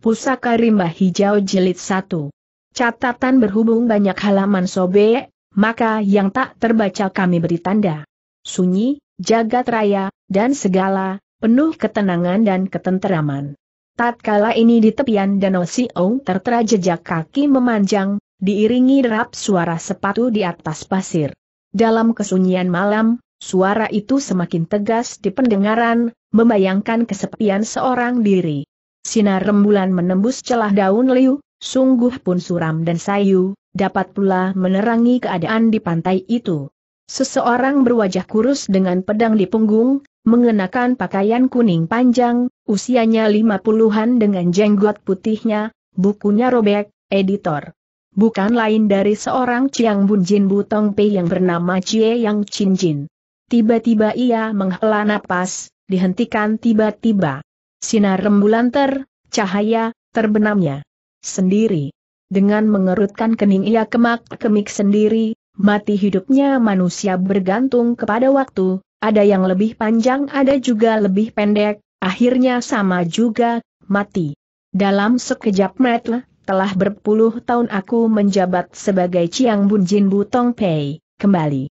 Pusaka Rimba Hijau Jilid 1. Catatan berhubung banyak halaman sobe, maka yang tak terbaca kami beri tanda. Sunyi, jagat raya, dan segala, penuh ketenangan dan ketenteraman. Tatkala ini di tepian danau Ong tertera jejak kaki memanjang, diiringi derap suara sepatu di atas pasir. Dalam kesunyian malam, suara itu semakin tegas di pendengaran, membayangkan kesepian seorang diri sinar rembulan menembus celah daun liu, sungguh pun suram dan sayu, dapat pula menerangi keadaan di pantai itu. Seseorang berwajah kurus dengan pedang di punggung, mengenakan pakaian kuning panjang, usianya lima puluhan dengan jenggot putihnya, bukunya robek, editor. Bukan lain dari seorang Chiang Bunjin Butong Pei yang bernama Chie Yang Chinjin. Tiba-tiba ia menghela napas, dihentikan tiba-tiba. Sinar rembulan ter, cahaya, terbenamnya. Sendiri. Dengan mengerutkan kening ia kemak-kemik sendiri, mati hidupnya manusia bergantung kepada waktu, ada yang lebih panjang ada juga lebih pendek, akhirnya sama juga, mati. Dalam sekejap mata, telah berpuluh tahun aku menjabat sebagai Chiang Bun Jin Butong Pei, kembali.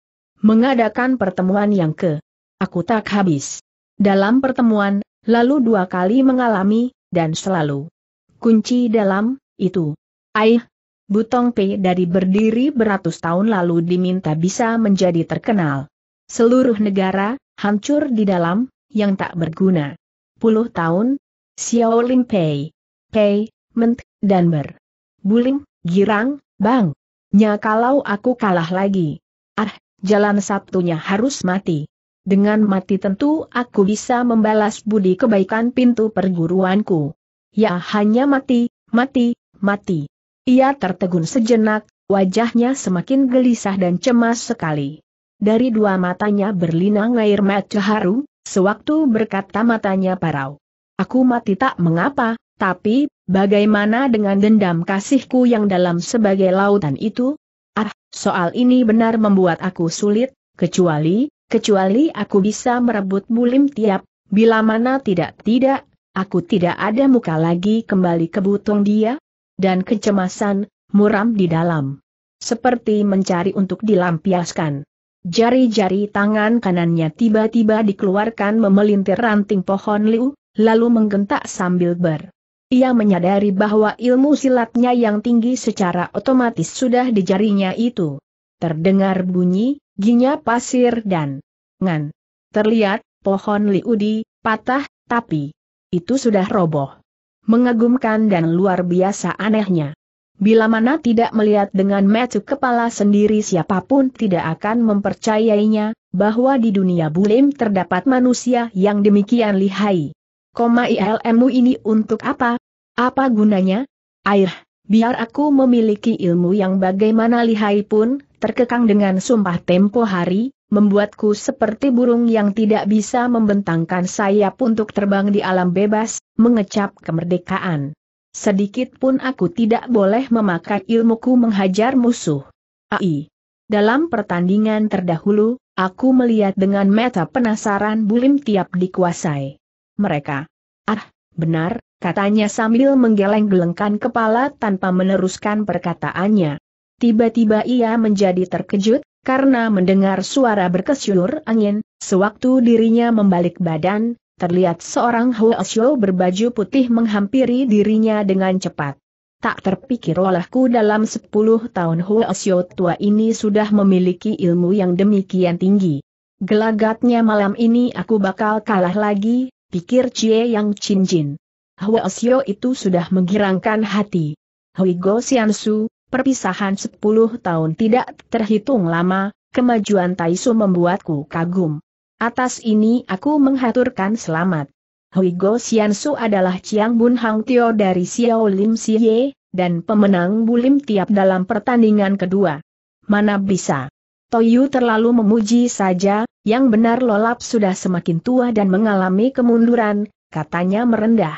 Mengadakan pertemuan yang ke. Aku tak habis. Dalam pertemuan, lalu dua kali mengalami, dan selalu. Kunci dalam, itu. Aih, Butong Pei dari berdiri beratus tahun lalu diminta bisa menjadi terkenal. Seluruh negara, hancur di dalam, yang tak berguna. Puluh tahun, Xiao Lim Pei, Pei, Ment, dan Ber. Buling, girang, bang. Nya kalau aku kalah lagi. Ah, jalan Sabtunya harus mati. Dengan mati tentu aku bisa membalas budi kebaikan pintu perguruanku. Ya hanya mati, mati, mati. Ia tertegun sejenak, wajahnya semakin gelisah dan cemas sekali. Dari dua matanya berlinang air mata haru, sewaktu berkata matanya parau. Aku mati tak mengapa, tapi, bagaimana dengan dendam kasihku yang dalam sebagai lautan itu? Ah, soal ini benar membuat aku sulit, kecuali, kecuali aku bisa merebut mulim tiap, bila mana tidak-tidak, aku tidak ada muka lagi kembali ke butung dia, dan kecemasan, muram di dalam. Seperti mencari untuk dilampiaskan. Jari-jari tangan kanannya tiba-tiba dikeluarkan memelintir ranting pohon liu, lalu menggentak sambil ber. Ia menyadari bahwa ilmu silatnya yang tinggi secara otomatis sudah di jarinya itu. Terdengar bunyi, ginya pasir dan ngan. Terlihat, pohon liudi, patah, tapi itu sudah roboh. Mengagumkan dan luar biasa anehnya. Bila mana tidak melihat dengan mata kepala sendiri siapapun tidak akan mempercayainya, bahwa di dunia bulim terdapat manusia yang demikian lihai. Koma ilmu ini untuk apa? Apa gunanya? Air, biar aku memiliki ilmu yang bagaimana lihai pun, terkekang dengan sumpah tempo hari, membuatku seperti burung yang tidak bisa membentangkan sayap untuk terbang di alam bebas, mengecap kemerdekaan. Sedikit pun aku tidak boleh memakai ilmuku menghajar musuh. AI. Dalam pertandingan terdahulu, aku melihat dengan mata penasaran bulim tiap dikuasai. Mereka. Ah, benar, katanya sambil menggeleng-gelengkan kepala tanpa meneruskan perkataannya. Tiba-tiba ia menjadi terkejut, karena mendengar suara berkesyur angin, sewaktu dirinya membalik badan, terlihat seorang Huasyo berbaju putih menghampiri dirinya dengan cepat. Tak terpikir olehku dalam sepuluh tahun Huasyo tua ini sudah memiliki ilmu yang demikian tinggi. Gelagatnya malam ini aku bakal kalah lagi, pikir Cie Yang Chin Jin. Huasyo itu sudah menggirangkan hati. Hui Go Xiansu, Su, Perpisahan sepuluh tahun tidak terhitung lama, kemajuan Taisu membuatku kagum. Atas ini aku menghaturkan selamat. Go Xiansu adalah Chiang Bun Hang Tio dari Xiao Lim Siye, dan pemenang bulim tiap dalam pertandingan kedua. Mana bisa? Toyu terlalu memuji saja, yang benar Lolap sudah semakin tua dan mengalami kemunduran, katanya merendah.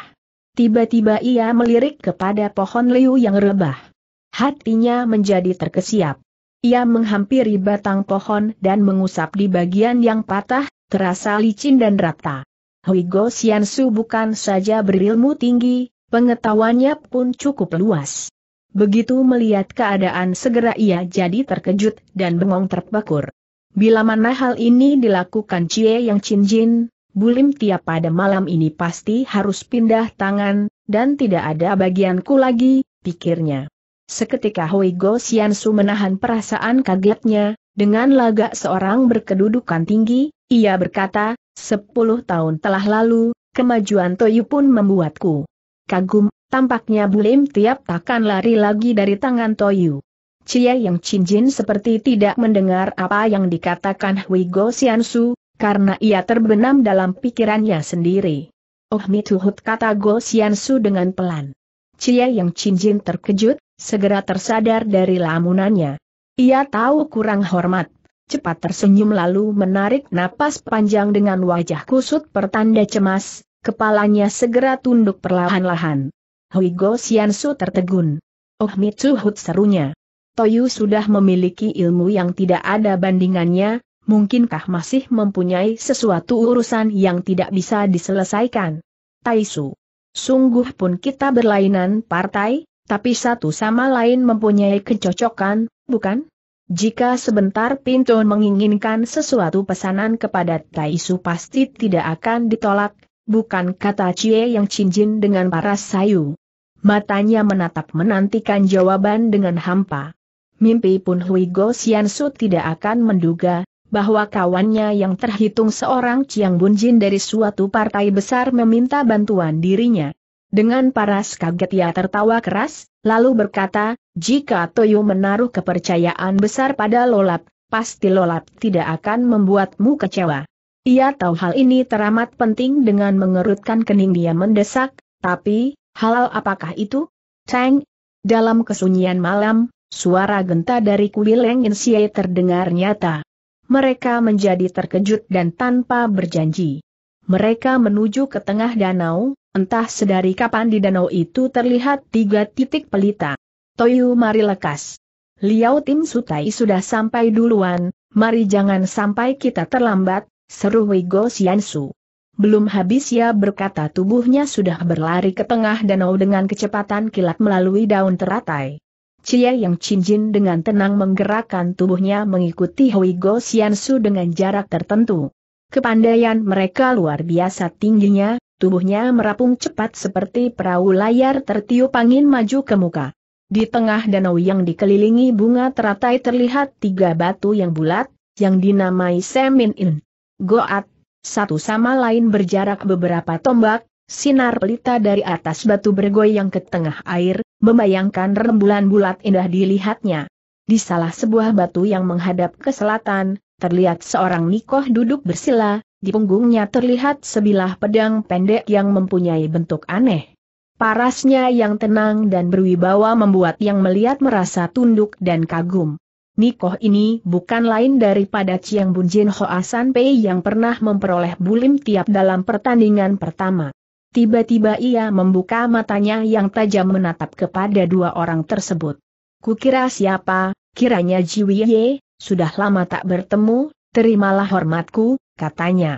Tiba-tiba ia melirik kepada pohon liu yang rebah. Hatinya menjadi terkesiap. Ia menghampiri batang pohon dan mengusap di bagian yang patah, terasa licin dan rata. Huigo Su bukan saja berilmu tinggi, pengetahuannya pun cukup luas. Begitu melihat keadaan segera ia jadi terkejut dan bengong terpekur. Bila mana hal ini dilakukan Cie Yang Jin, Bulim tiap pada malam ini pasti harus pindah tangan, dan tidak ada bagianku lagi, pikirnya. Seketika Hui Go Su menahan perasaan kagetnya, dengan lagak seorang berkedudukan tinggi, ia berkata, sepuluh tahun telah lalu, kemajuan Toyu pun membuatku kagum, tampaknya Bulim tiap takkan lari lagi dari tangan Toyu. Cia Yang Cinjin seperti tidak mendengar apa yang dikatakan Hui Go Su, karena ia terbenam dalam pikirannya sendiri. Oh mituhut kata Go Xian Su dengan pelan. Cia Yang Cinjin terkejut, segera tersadar dari lamunannya. Ia tahu kurang hormat, cepat tersenyum lalu menarik napas panjang dengan wajah kusut pertanda cemas, kepalanya segera tunduk perlahan-lahan. Hui Sian Su tertegun. Oh Mitsuhut serunya. Toyu sudah memiliki ilmu yang tidak ada bandingannya, mungkinkah masih mempunyai sesuatu urusan yang tidak bisa diselesaikan? Taisu. Sungguh pun kita berlainan partai, tapi satu sama lain mempunyai kecocokan, bukan? Jika sebentar Pinton menginginkan sesuatu pesanan kepada Taisu pasti tidak akan ditolak, bukan kata Cie yang cincin dengan paras sayu. Matanya menatap menantikan jawaban dengan hampa. Mimpi pun Hui Go Xiansu tidak akan menduga, bahwa kawannya yang terhitung seorang Chiang Bunjin dari suatu partai besar meminta bantuan dirinya. Dengan paras kaget ia tertawa keras, lalu berkata, jika Toyo menaruh kepercayaan besar pada Lolap, pasti Lolap tidak akan membuatmu kecewa. Ia tahu hal ini teramat penting dengan mengerutkan kening dia mendesak, tapi, halal apakah itu? Tang. Dalam kesunyian malam, suara genta dari kuil Leng Insiei terdengar nyata. Mereka menjadi terkejut dan tanpa berjanji. Mereka menuju ke tengah danau, Entah sedari kapan di danau itu terlihat tiga titik pelita. Toyu mari lekas. Liao Tim Sutai sudah sampai duluan, mari jangan sampai kita terlambat, seru Wigo Xiansu. Belum habis ya berkata tubuhnya sudah berlari ke tengah danau dengan kecepatan kilat melalui daun teratai. Cie Yang Cinjin dengan tenang menggerakkan tubuhnya mengikuti Hui Go Xiansu dengan jarak tertentu. Kepandaian mereka luar biasa tingginya, tubuhnya merapung cepat seperti perahu layar tertiup angin maju ke muka. Di tengah danau yang dikelilingi bunga teratai terlihat tiga batu yang bulat, yang dinamai Semin In. Goat, satu sama lain berjarak beberapa tombak, sinar pelita dari atas batu bergoyang ke tengah air, membayangkan rembulan bulat indah dilihatnya. Di salah sebuah batu yang menghadap ke selatan, terlihat seorang Nikoh duduk bersila, di punggungnya terlihat sebilah pedang pendek yang mempunyai bentuk aneh. Parasnya yang tenang dan berwibawa membuat yang melihat merasa tunduk dan kagum. Nikoh ini bukan lain daripada Chiang Bun Jin Hoa San Pei yang pernah memperoleh bulim tiap dalam pertandingan pertama. Tiba-tiba ia membuka matanya yang tajam menatap kepada dua orang tersebut. Kukira siapa, kiranya Ye. sudah lama tak bertemu, terimalah hormatku, katanya.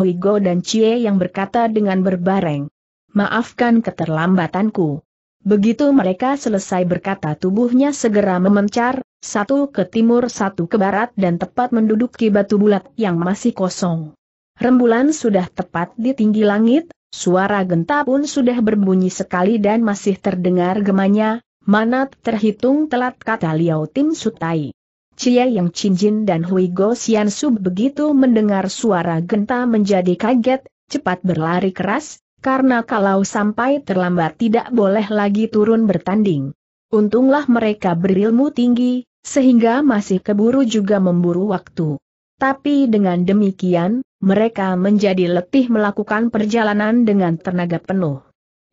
Huigo dan Cie yang berkata dengan berbareng. Maafkan keterlambatanku. Begitu mereka selesai berkata tubuhnya segera memencar, satu ke timur satu ke barat dan tepat menduduki batu bulat yang masih kosong. Rembulan sudah tepat di tinggi langit, suara genta pun sudah berbunyi sekali dan masih terdengar gemanya, Manat terhitung telat kata Liao Tim Sutai. Cia Yang Cinjin dan Hui Go Xian Su begitu mendengar suara genta menjadi kaget, cepat berlari keras, karena kalau sampai terlambat tidak boleh lagi turun bertanding. Untunglah mereka berilmu tinggi, sehingga masih keburu juga memburu waktu. Tapi dengan demikian, mereka menjadi letih melakukan perjalanan dengan tenaga penuh.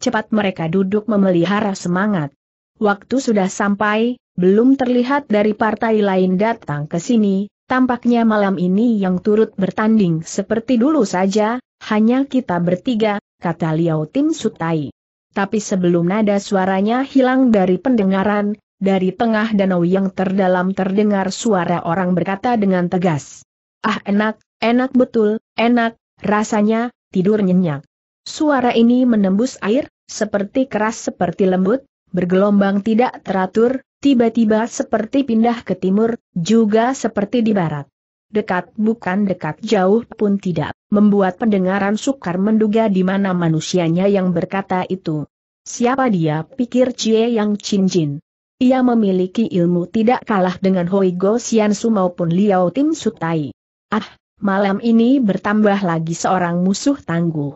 Cepat mereka duduk memelihara semangat. Waktu sudah sampai, belum terlihat dari partai lain datang ke sini, tampaknya malam ini yang turut bertanding seperti dulu saja, hanya kita bertiga, kata Liao Tim Sutai. Tapi sebelum nada suaranya hilang dari pendengaran, dari tengah danau yang terdalam terdengar suara orang berkata dengan tegas. Ah enak, enak betul, enak, rasanya, tidur nyenyak. Suara ini menembus air, seperti keras seperti lembut, bergelombang tidak teratur, tiba-tiba seperti pindah ke timur, juga seperti di barat. Dekat bukan dekat jauh pun tidak, membuat pendengaran sukar menduga di mana manusianya yang berkata itu. Siapa dia pikir Cie Yang Jin? Ia memiliki ilmu tidak kalah dengan Hoi Go Xian Su maupun Liao Tim Sutai. Ah, malam ini bertambah lagi seorang musuh tangguh.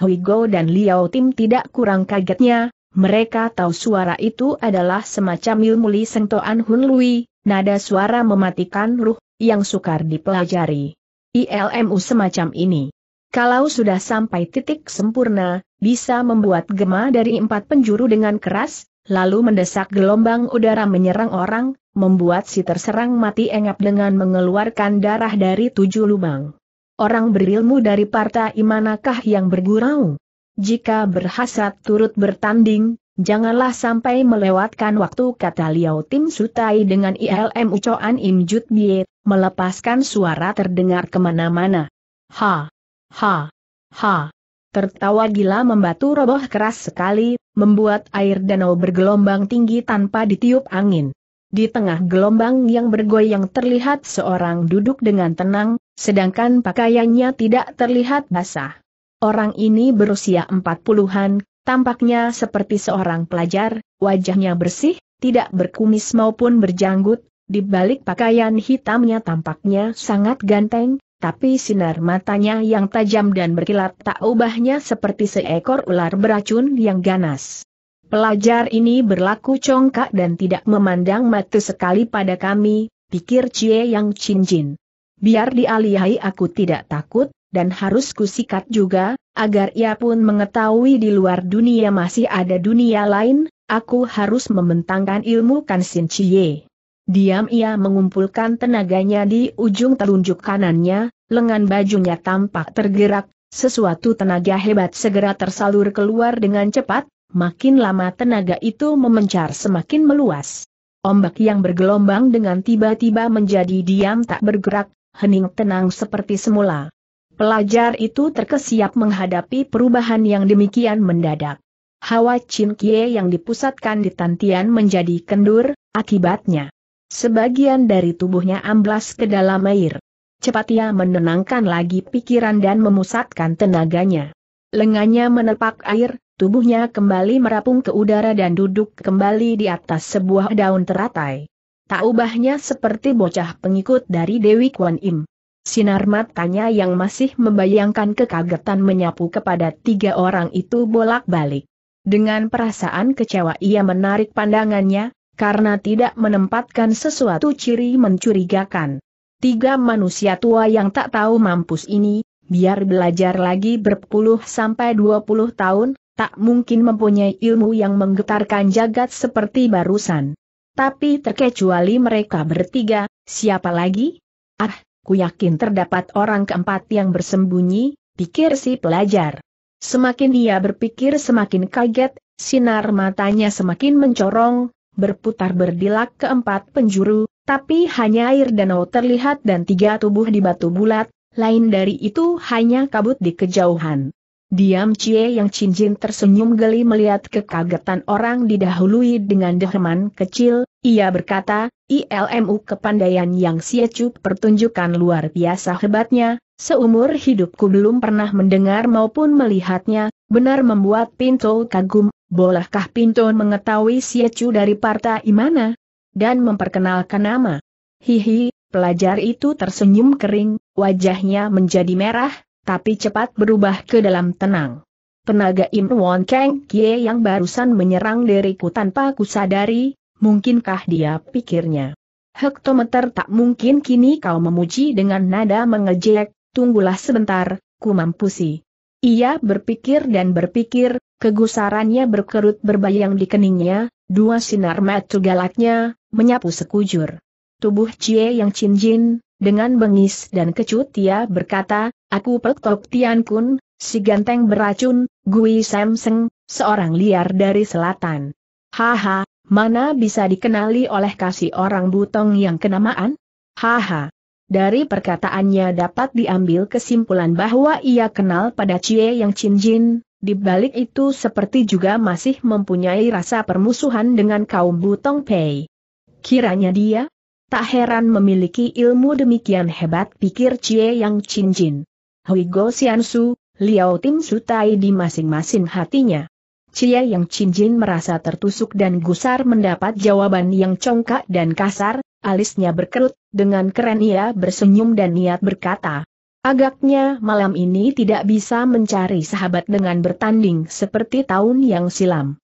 Hoi Go dan Liao Tim tidak kurang kagetnya, mereka tahu suara itu adalah semacam ilmu Li Seng Toan Hun Lui, nada suara mematikan ruh, yang sukar dipelajari. ILMU semacam ini. Kalau sudah sampai titik sempurna, bisa membuat gema dari empat penjuru dengan keras, lalu mendesak gelombang udara menyerang orang, membuat si terserang mati engap dengan mengeluarkan darah dari tujuh lubang. Orang berilmu dari partai manakah yang bergurau? Jika berhasrat turut bertanding, janganlah sampai melewatkan waktu kata Liao Tim Sutai dengan ILM Ucoan Im Jut Bie, melepaskan suara terdengar kemana-mana. Ha! Ha! Ha! Tertawa gila membatu roboh keras sekali, membuat air danau bergelombang tinggi tanpa ditiup angin. Di tengah gelombang yang bergoyang terlihat seorang duduk dengan tenang, sedangkan pakaiannya tidak terlihat basah. Orang ini berusia empat puluhan, tampaknya seperti seorang pelajar, wajahnya bersih, tidak berkumis maupun berjanggut, di balik pakaian hitamnya tampaknya sangat ganteng, tapi sinar matanya yang tajam dan berkilat tak ubahnya seperti seekor ular beracun yang ganas. Pelajar ini berlaku congkak dan tidak memandang mata sekali pada kami, pikir Cie Yang cincin. Biar dialihai aku tidak takut, dan harus kusikat juga, agar ia pun mengetahui di luar dunia masih ada dunia lain, aku harus membentangkan ilmu Kansin Chie. Diam ia mengumpulkan tenaganya di ujung telunjuk kanannya, lengan bajunya tampak tergerak, sesuatu tenaga hebat segera tersalur keluar dengan cepat, makin lama tenaga itu memencar semakin meluas. Ombak yang bergelombang dengan tiba-tiba menjadi diam tak bergerak, hening tenang seperti semula. Pelajar itu terkesiap menghadapi perubahan yang demikian mendadak. Hawa Chin Kie yang dipusatkan di Tantian menjadi kendur, akibatnya. Sebagian dari tubuhnya amblas ke dalam air. Cepat ia menenangkan lagi pikiran dan memusatkan tenaganya. Lengannya menepak air, tubuhnya kembali merapung ke udara dan duduk kembali di atas sebuah daun teratai. Tak ubahnya seperti bocah pengikut dari Dewi Kwan Im. Sinar matanya yang masih membayangkan kekagetan menyapu kepada tiga orang itu bolak-balik. Dengan perasaan kecewa ia menarik pandangannya, karena tidak menempatkan sesuatu ciri mencurigakan. Tiga manusia tua yang tak tahu mampus ini, biar belajar lagi berpuluh sampai dua puluh tahun, tak mungkin mempunyai ilmu yang menggetarkan jagat seperti barusan. Tapi terkecuali mereka bertiga, siapa lagi? Ah, ku yakin terdapat orang keempat yang bersembunyi, pikir si pelajar. Semakin dia berpikir semakin kaget, sinar matanya semakin mencorong, berputar berdilak keempat penjuru, tapi hanya air danau terlihat dan tiga tubuh di batu bulat, lain dari itu hanya kabut di kejauhan. Diam Cie yang cincin tersenyum geli melihat kekagetan orang didahului dengan derman kecil, ia berkata, ILMU kepandaian yang Cie pertunjukan luar biasa hebatnya, seumur hidupku belum pernah mendengar maupun melihatnya, benar membuat Pinto kagum, bolehkah Pinto mengetahui Cie dari partai mana? Dan memperkenalkan nama. Hihi, pelajar itu tersenyum kering, wajahnya menjadi merah, tapi cepat berubah ke dalam tenang. Penaga Im Won Kang Kie yang barusan menyerang diriku tanpa kusadari, mungkinkah dia pikirnya. Hektometer tak mungkin kini kau memuji dengan nada mengejek, tunggulah sebentar, ku mampusi. Ia berpikir dan berpikir, kegusarannya berkerut berbayang di keningnya, dua sinar mata galaknya, menyapu sekujur. Tubuh Cie yang cinjin. dengan bengis dan kecut ia berkata, Aku Peltok Tian Kun, si ganteng beracun, Gui Samseng, seorang liar dari selatan. Haha, mana bisa dikenali oleh kasih orang butong yang kenamaan? Haha. Dari perkataannya dapat diambil kesimpulan bahwa ia kenal pada Cie Yang Chin Jin, di balik itu seperti juga masih mempunyai rasa permusuhan dengan kaum Butong Pei. Kiranya dia, tak heran memiliki ilmu demikian hebat pikir Cie Yang Chin Jin. Hui Go Xian Su, Liao Tim Su di masing-masing hatinya. Cia yang cincin merasa tertusuk dan gusar mendapat jawaban yang congkak dan kasar, alisnya berkerut, dengan keren ia bersenyum dan niat berkata. Agaknya malam ini tidak bisa mencari sahabat dengan bertanding seperti tahun yang silam.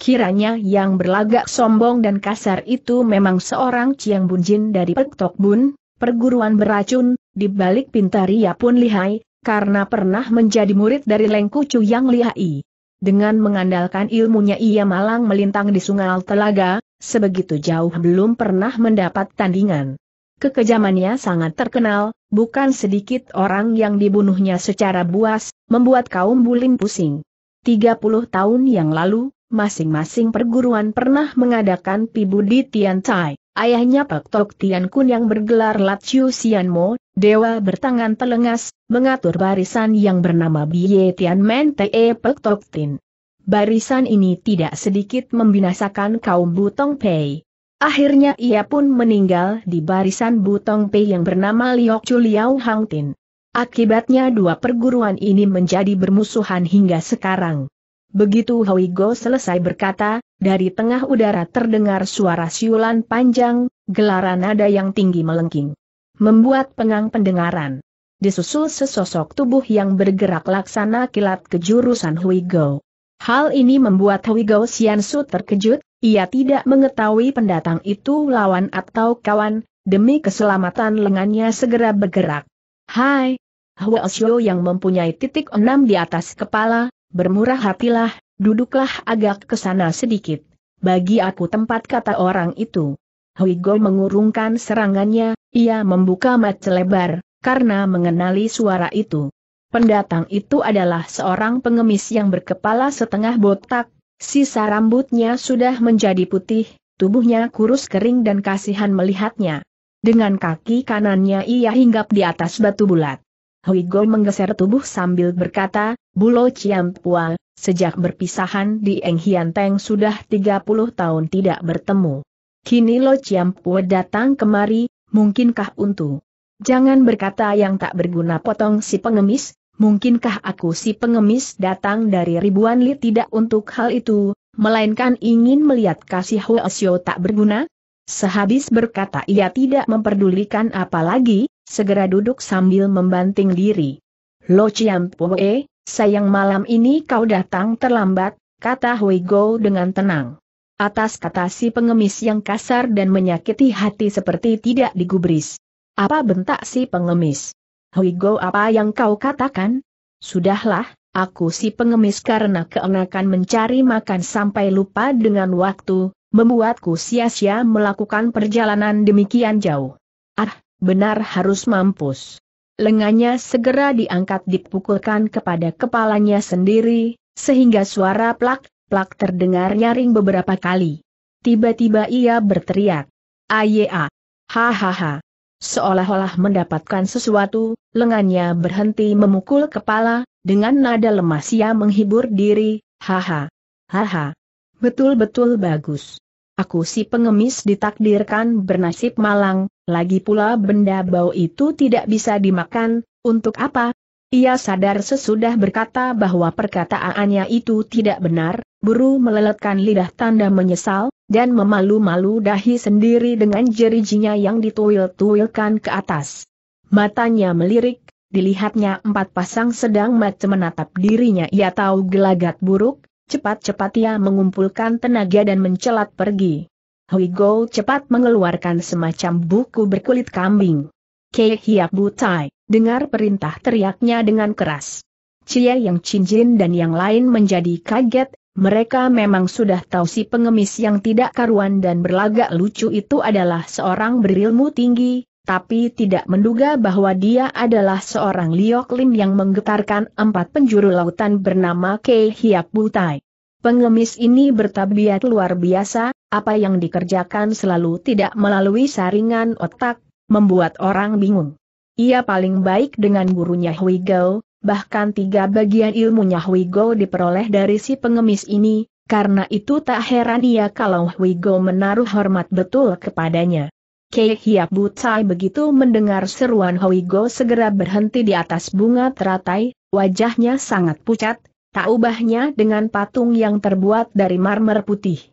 Kiranya yang berlagak sombong dan kasar itu memang seorang Ciang Bunjin dari Pek Tok Bun, perguruan beracun, di balik pintar ia pun lihai, karena pernah menjadi murid dari Lengkucu yang lihai. Dengan mengandalkan ilmunya ia malang melintang di sungai telaga, sebegitu jauh belum pernah mendapat tandingan. Kekejamannya sangat terkenal, bukan sedikit orang yang dibunuhnya secara buas, membuat kaum bulim pusing. 30 tahun yang lalu, masing-masing perguruan pernah mengadakan Pibudi Tiantai. Ayahnya Pak Tok Tian Kun yang bergelar Lat Chiu Sian Mo, dewa bertangan telengas, mengatur barisan yang bernama Biye Tian Men Te Pak Tok Tin. Barisan ini tidak sedikit membinasakan kaum Butong Pei. Akhirnya ia pun meninggal di barisan Butong Pei yang bernama Liok Chu Liao Hang Tin. Akibatnya dua perguruan ini menjadi bermusuhan hingga sekarang. Begitu Hui Go selesai berkata, dari tengah udara terdengar suara siulan panjang, gelaran nada yang tinggi melengking. Membuat pengang pendengaran. Disusul sesosok tubuh yang bergerak laksana kilat ke jurusan Hui Go. Hal ini membuat Hui Go Su terkejut, ia tidak mengetahui pendatang itu lawan atau kawan, demi keselamatan lengannya segera bergerak. Hai! Huo yang mempunyai titik enam di atas kepala, Bermurah hatilah, duduklah agak ke sana sedikit. Bagi aku tempat kata orang itu. Hui Go mengurungkan serangannya, ia membuka mata lebar, karena mengenali suara itu. Pendatang itu adalah seorang pengemis yang berkepala setengah botak, sisa rambutnya sudah menjadi putih, tubuhnya kurus kering dan kasihan melihatnya. Dengan kaki kanannya ia hinggap di atas batu bulat. Hui Go menggeser tubuh sambil berkata, Bulo Ciampua, sejak berpisahan di Eng Hian Teng sudah 30 tahun tidak bertemu. Kini Lo Ciampua datang kemari, mungkinkah untuk Jangan berkata yang tak berguna potong si pengemis, mungkinkah aku si pengemis datang dari ribuan li tidak untuk hal itu, melainkan ingin melihat kasih Hoesyo tak berguna? Sehabis berkata ia tidak memperdulikan apalagi, segera duduk sambil membanting diri. Lo Chiam eh? Sayang malam ini kau datang terlambat, kata Hui Go dengan tenang. Atas kata si pengemis yang kasar dan menyakiti hati seperti tidak digubris. Apa bentak si pengemis? Hui Go apa yang kau katakan? Sudahlah, aku si pengemis karena keenakan mencari makan sampai lupa dengan waktu, membuatku sia-sia melakukan perjalanan demikian jauh. Ah, benar harus mampus lengannya segera diangkat dipukulkan kepada kepalanya sendiri, sehingga suara plak-plak terdengar nyaring beberapa kali. Tiba-tiba ia berteriak. Ayea. Ah! Hahaha. Seolah-olah mendapatkan sesuatu, lengannya berhenti memukul kepala, dengan nada lemas ia menghibur diri, haha. Haha. Betul-betul bagus. Aku si pengemis ditakdirkan bernasib malang, lagi pula benda bau itu tidak bisa dimakan, untuk apa? Ia sadar sesudah berkata bahwa perkataannya itu tidak benar, buru meleletkan lidah tanda menyesal, dan memalu-malu dahi sendiri dengan jerijinya yang dituil-tuilkan ke atas. Matanya melirik, dilihatnya empat pasang sedang mata menatap dirinya ia tahu gelagat buruk, cepat-cepat ia mengumpulkan tenaga dan mencelat pergi. Hui Go cepat mengeluarkan semacam buku berkulit kambing. Kei Hiap Butai, dengar perintah teriaknya dengan keras. Cie yang cincin dan yang lain menjadi kaget, mereka memang sudah tahu si pengemis yang tidak karuan dan berlagak lucu itu adalah seorang berilmu tinggi, tapi tidak menduga bahwa dia adalah seorang Liok Lim yang menggetarkan empat penjuru lautan bernama Kei Hiap Butai. Pengemis ini bertabiat luar biasa, apa yang dikerjakan selalu tidak melalui saringan otak, membuat orang bingung. Ia paling baik dengan gurunya Hui Go, bahkan tiga bagian ilmunya Hui Go diperoleh dari si pengemis ini, karena itu tak heran ia kalau Hui Go menaruh hormat betul kepadanya. Kei Hiap Butai begitu mendengar seruan Hui Go segera berhenti di atas bunga teratai, wajahnya sangat pucat, tak ubahnya dengan patung yang terbuat dari marmer putih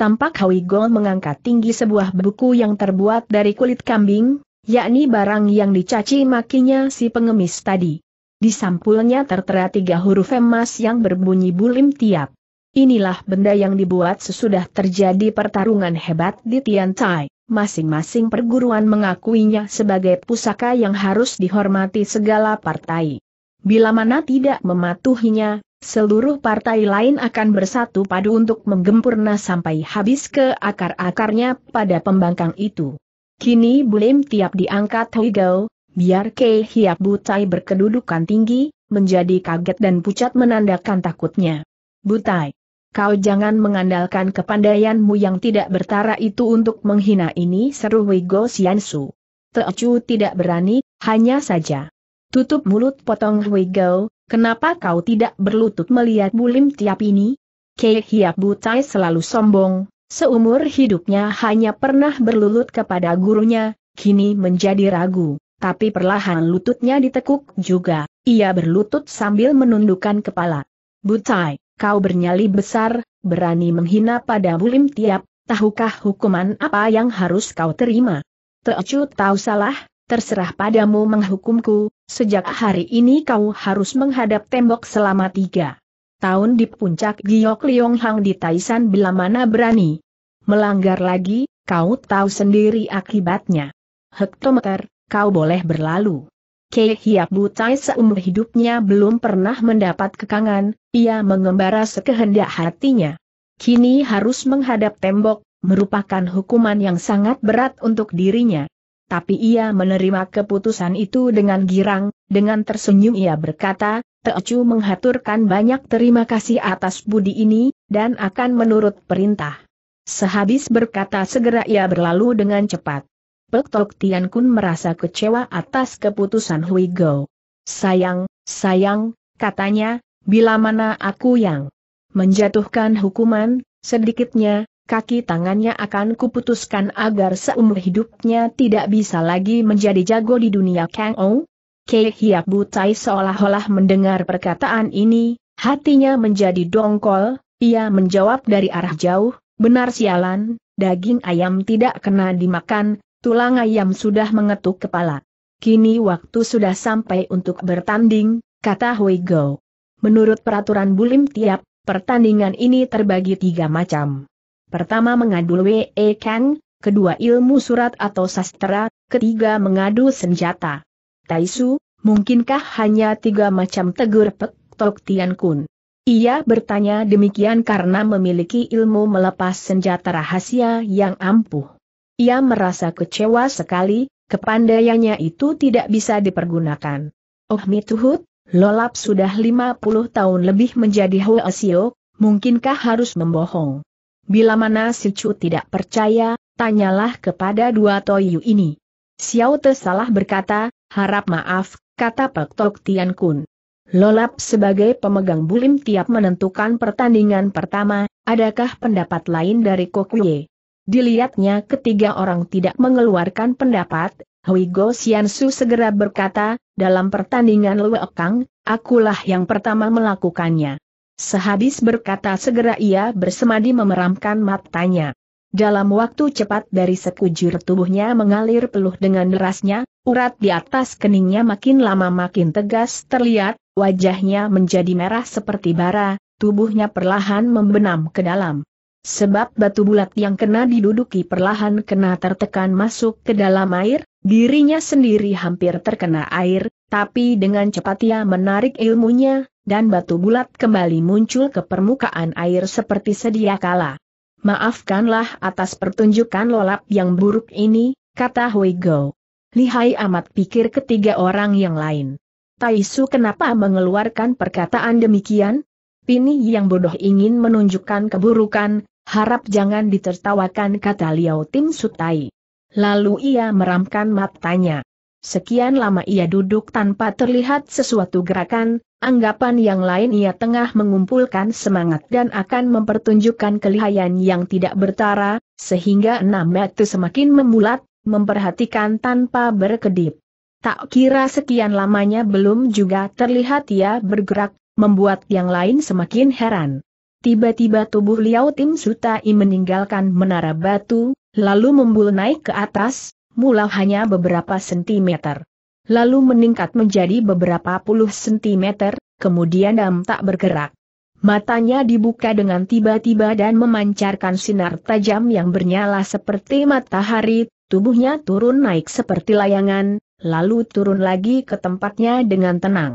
tampak Hawi Gong mengangkat tinggi sebuah buku yang terbuat dari kulit kambing, yakni barang yang dicaci makinya si pengemis tadi. Di sampulnya tertera tiga huruf emas yang berbunyi bulim tiap. Inilah benda yang dibuat sesudah terjadi pertarungan hebat di Tiantai. Masing-masing perguruan mengakuinya sebagai pusaka yang harus dihormati segala partai. Bila mana tidak mematuhinya, seluruh partai lain akan bersatu padu untuk menggempurna sampai habis ke akar-akarnya pada pembangkang itu. Kini belum tiap diangkat Huigao, biar Kei Hiap Butai berkedudukan tinggi, menjadi kaget dan pucat menandakan takutnya. Butai, kau jangan mengandalkan kepandaianmu yang tidak bertara itu untuk menghina ini seru Huigao Xiansu. Teocu tidak berani, hanya saja. Tutup mulut potong Huigao, Kenapa kau tidak berlutut melihat bulim tiap ini? Kei Hiap Butai selalu sombong, seumur hidupnya hanya pernah berlutut kepada gurunya, kini menjadi ragu, tapi perlahan lututnya ditekuk juga, ia berlutut sambil menundukkan kepala. Butai, kau bernyali besar, berani menghina pada bulim tiap, tahukah hukuman apa yang harus kau terima? Teocu tahu salah, terserah padamu menghukumku, Sejak hari ini kau harus menghadap tembok selama tiga tahun di puncak Giok Liong Hang di Taisan bila mana berani. Melanggar lagi, kau tahu sendiri akibatnya. Hektometer, kau boleh berlalu. Kei Hiap Butai seumur hidupnya belum pernah mendapat kekangan, ia mengembara sekehendak hatinya. Kini harus menghadap tembok, merupakan hukuman yang sangat berat untuk dirinya tapi ia menerima keputusan itu dengan girang, dengan tersenyum ia berkata, Teocu menghaturkan banyak terima kasih atas budi ini, dan akan menurut perintah. Sehabis berkata segera ia berlalu dengan cepat. Pek Tok Tian Kun merasa kecewa atas keputusan Hui Go. Sayang, sayang, katanya, bila mana aku yang menjatuhkan hukuman, sedikitnya, kaki tangannya akan kuputuskan agar seumur hidupnya tidak bisa lagi menjadi jago di dunia Kang Ong. Kei Hiap Butai seolah-olah mendengar perkataan ini, hatinya menjadi dongkol, ia menjawab dari arah jauh, benar sialan, daging ayam tidak kena dimakan, tulang ayam sudah mengetuk kepala. Kini waktu sudah sampai untuk bertanding, kata Hui Go. Menurut peraturan Bulim Tiap, pertandingan ini terbagi tiga macam. Pertama mengadu Wei e Kang, kedua ilmu surat atau sastra, ketiga mengadu senjata. Taisu, mungkinkah hanya tiga macam tegur pek Tok Tian Kun? Ia bertanya demikian karena memiliki ilmu melepas senjata rahasia yang ampuh. Ia merasa kecewa sekali, kepandaiannya itu tidak bisa dipergunakan. Oh Mituhut, Lolap sudah 50 tahun lebih menjadi Hoesio, mungkinkah harus membohong? Bila mana si Chu tidak percaya, tanyalah kepada dua Toyu ini. Xiao Te salah berkata, harap maaf, kata Pek Tok Tian Kun. Lolap sebagai pemegang bulim tiap menentukan pertandingan pertama, adakah pendapat lain dari Kok Kokuye? Dilihatnya ketiga orang tidak mengeluarkan pendapat, Hui Huigo Xiansu segera berkata, dalam pertandingan Kang, akulah yang pertama melakukannya. Sehabis berkata segera ia bersemadi memeramkan matanya. Dalam waktu cepat dari sekujur tubuhnya mengalir peluh dengan derasnya, urat di atas keningnya makin lama makin tegas terlihat, wajahnya menjadi merah seperti bara, tubuhnya perlahan membenam ke dalam. Sebab batu bulat yang kena diduduki perlahan kena tertekan masuk ke dalam air, dirinya sendiri hampir terkena air, tapi dengan cepat ia menarik ilmunya, dan batu bulat kembali muncul ke permukaan air seperti sedia kala. Maafkanlah atas pertunjukan lolap yang buruk ini, kata Hui Go. Lihai amat pikir ketiga orang yang lain. Taisu kenapa mengeluarkan perkataan demikian? Pini yang bodoh ingin menunjukkan keburukan, harap jangan ditertawakan kata Liao Tim Sutai. Lalu ia meramkan matanya. Sekian lama ia duduk tanpa terlihat sesuatu gerakan, anggapan yang lain ia tengah mengumpulkan semangat dan akan mempertunjukkan kelihayan yang tidak bertara, sehingga enam metu semakin memulat, memperhatikan tanpa berkedip. Tak kira sekian lamanya belum juga terlihat ia bergerak, membuat yang lain semakin heran. Tiba-tiba tubuh Liao Tim Sutai meninggalkan menara batu, lalu membul naik ke atas, mula hanya beberapa sentimeter. Lalu meningkat menjadi beberapa puluh sentimeter, kemudian Dam tak bergerak. Matanya dibuka dengan tiba-tiba dan memancarkan sinar tajam yang bernyala seperti matahari, tubuhnya turun naik seperti layangan, lalu turun lagi ke tempatnya dengan tenang.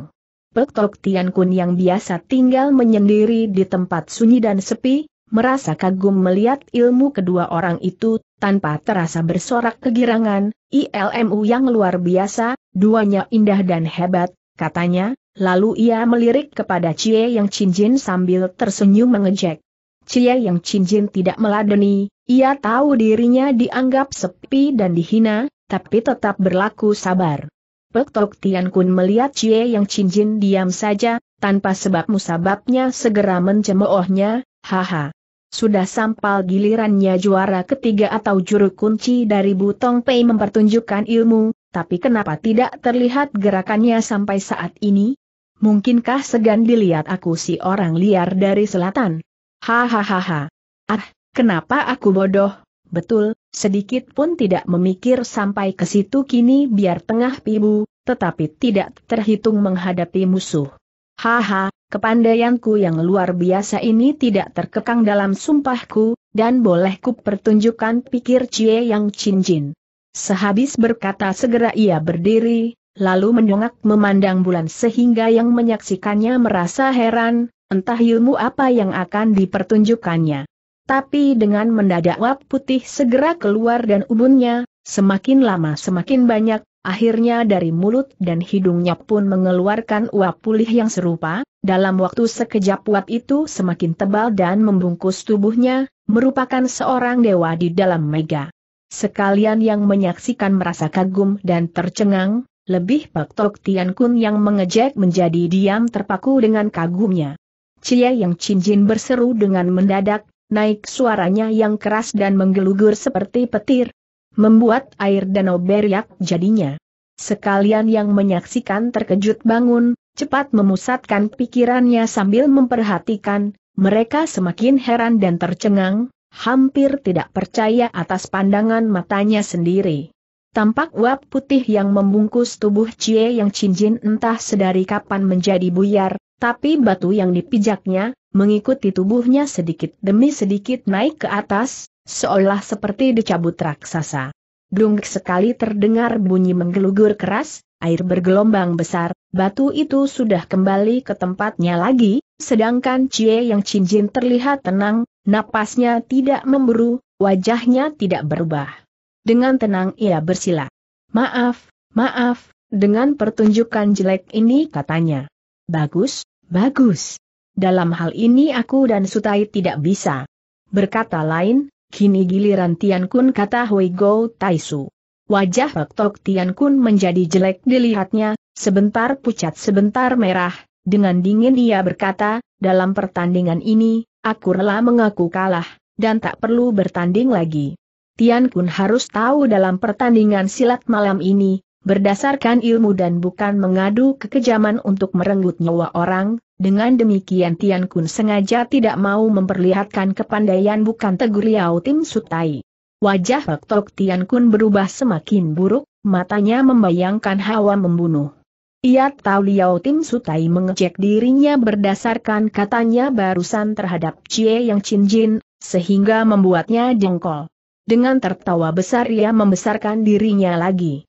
Pek Tok Tian Kun yang biasa tinggal menyendiri di tempat sunyi dan sepi, merasa kagum melihat ilmu kedua orang itu, tanpa terasa bersorak kegirangan, ilmu yang luar biasa, duanya indah dan hebat, katanya, lalu ia melirik kepada Cie Yang Cinjin sambil tersenyum mengejek. Cie Yang Cinjin tidak meladeni, ia tahu dirinya dianggap sepi dan dihina, tapi tetap berlaku sabar. Pek Tok Tian Kun melihat Cie Yang Cinjin diam saja, tanpa sebab musababnya segera mencemoohnya, haha, sudah sampal gilirannya juara ketiga atau juru kunci dari Butong Pei mempertunjukkan ilmu, tapi kenapa tidak terlihat gerakannya sampai saat ini? Mungkinkah segan dilihat aku si orang liar dari selatan? Hahaha. Ah, kenapa aku bodoh? Betul, sedikit pun tidak memikir sampai ke situ kini biar tengah pibu, tetapi tidak terhitung menghadapi musuh. Haha, kepandaianku yang luar biasa ini tidak terkekang dalam sumpahku, dan bolehku pertunjukkan pikir Cie Yang Cinjin. Sehabis berkata segera ia berdiri, lalu menyongak memandang bulan sehingga yang menyaksikannya merasa heran, entah ilmu apa yang akan dipertunjukkannya. Tapi dengan mendadak wap putih segera keluar dan ubunnya, semakin lama semakin banyak, Akhirnya dari mulut dan hidungnya pun mengeluarkan uap pulih yang serupa, dalam waktu sekejap uap itu semakin tebal dan membungkus tubuhnya, merupakan seorang dewa di dalam mega. Sekalian yang menyaksikan merasa kagum dan tercengang, lebih Pak Tok Tian Kun yang mengejek menjadi diam terpaku dengan kagumnya. Cie yang cincin berseru dengan mendadak, naik suaranya yang keras dan menggelugur seperti petir, membuat air danau beriak jadinya. Sekalian yang menyaksikan terkejut bangun, cepat memusatkan pikirannya sambil memperhatikan, mereka semakin heran dan tercengang, hampir tidak percaya atas pandangan matanya sendiri. Tampak uap putih yang membungkus tubuh Cie yang cincin entah sedari kapan menjadi buyar, tapi batu yang dipijaknya, mengikuti tubuhnya sedikit demi sedikit naik ke atas, Seolah seperti dicabut raksasa. Dung sekali terdengar bunyi menggelugur keras, air bergelombang besar, batu itu sudah kembali ke tempatnya lagi, sedangkan Cie yang cincin terlihat tenang, napasnya tidak memburu, wajahnya tidak berubah. Dengan tenang ia bersila. Maaf, maaf, dengan pertunjukan jelek ini katanya. Bagus, bagus. Dalam hal ini aku dan Sutai tidak bisa. Berkata lain, Kini giliran Tian Kun kata Hui Go Taisu. Wajah Hok Tian Kun menjadi jelek dilihatnya, sebentar pucat sebentar merah, dengan dingin ia berkata, dalam pertandingan ini, aku rela mengaku kalah, dan tak perlu bertanding lagi. Tian Kun harus tahu dalam pertandingan silat malam ini, berdasarkan ilmu dan bukan mengadu kekejaman untuk merenggut nyawa orang, dengan demikian Tian Kun sengaja tidak mau memperlihatkan kepandaian bukan tegur Yao Tim Sutai. Wajah Hak Tian Kun berubah semakin buruk, matanya membayangkan hawa membunuh. Ia tahu Liao Tim Sutai mengecek dirinya berdasarkan katanya barusan terhadap Cie Yang Chin Jin, sehingga membuatnya jengkol. Dengan tertawa besar ia membesarkan dirinya lagi.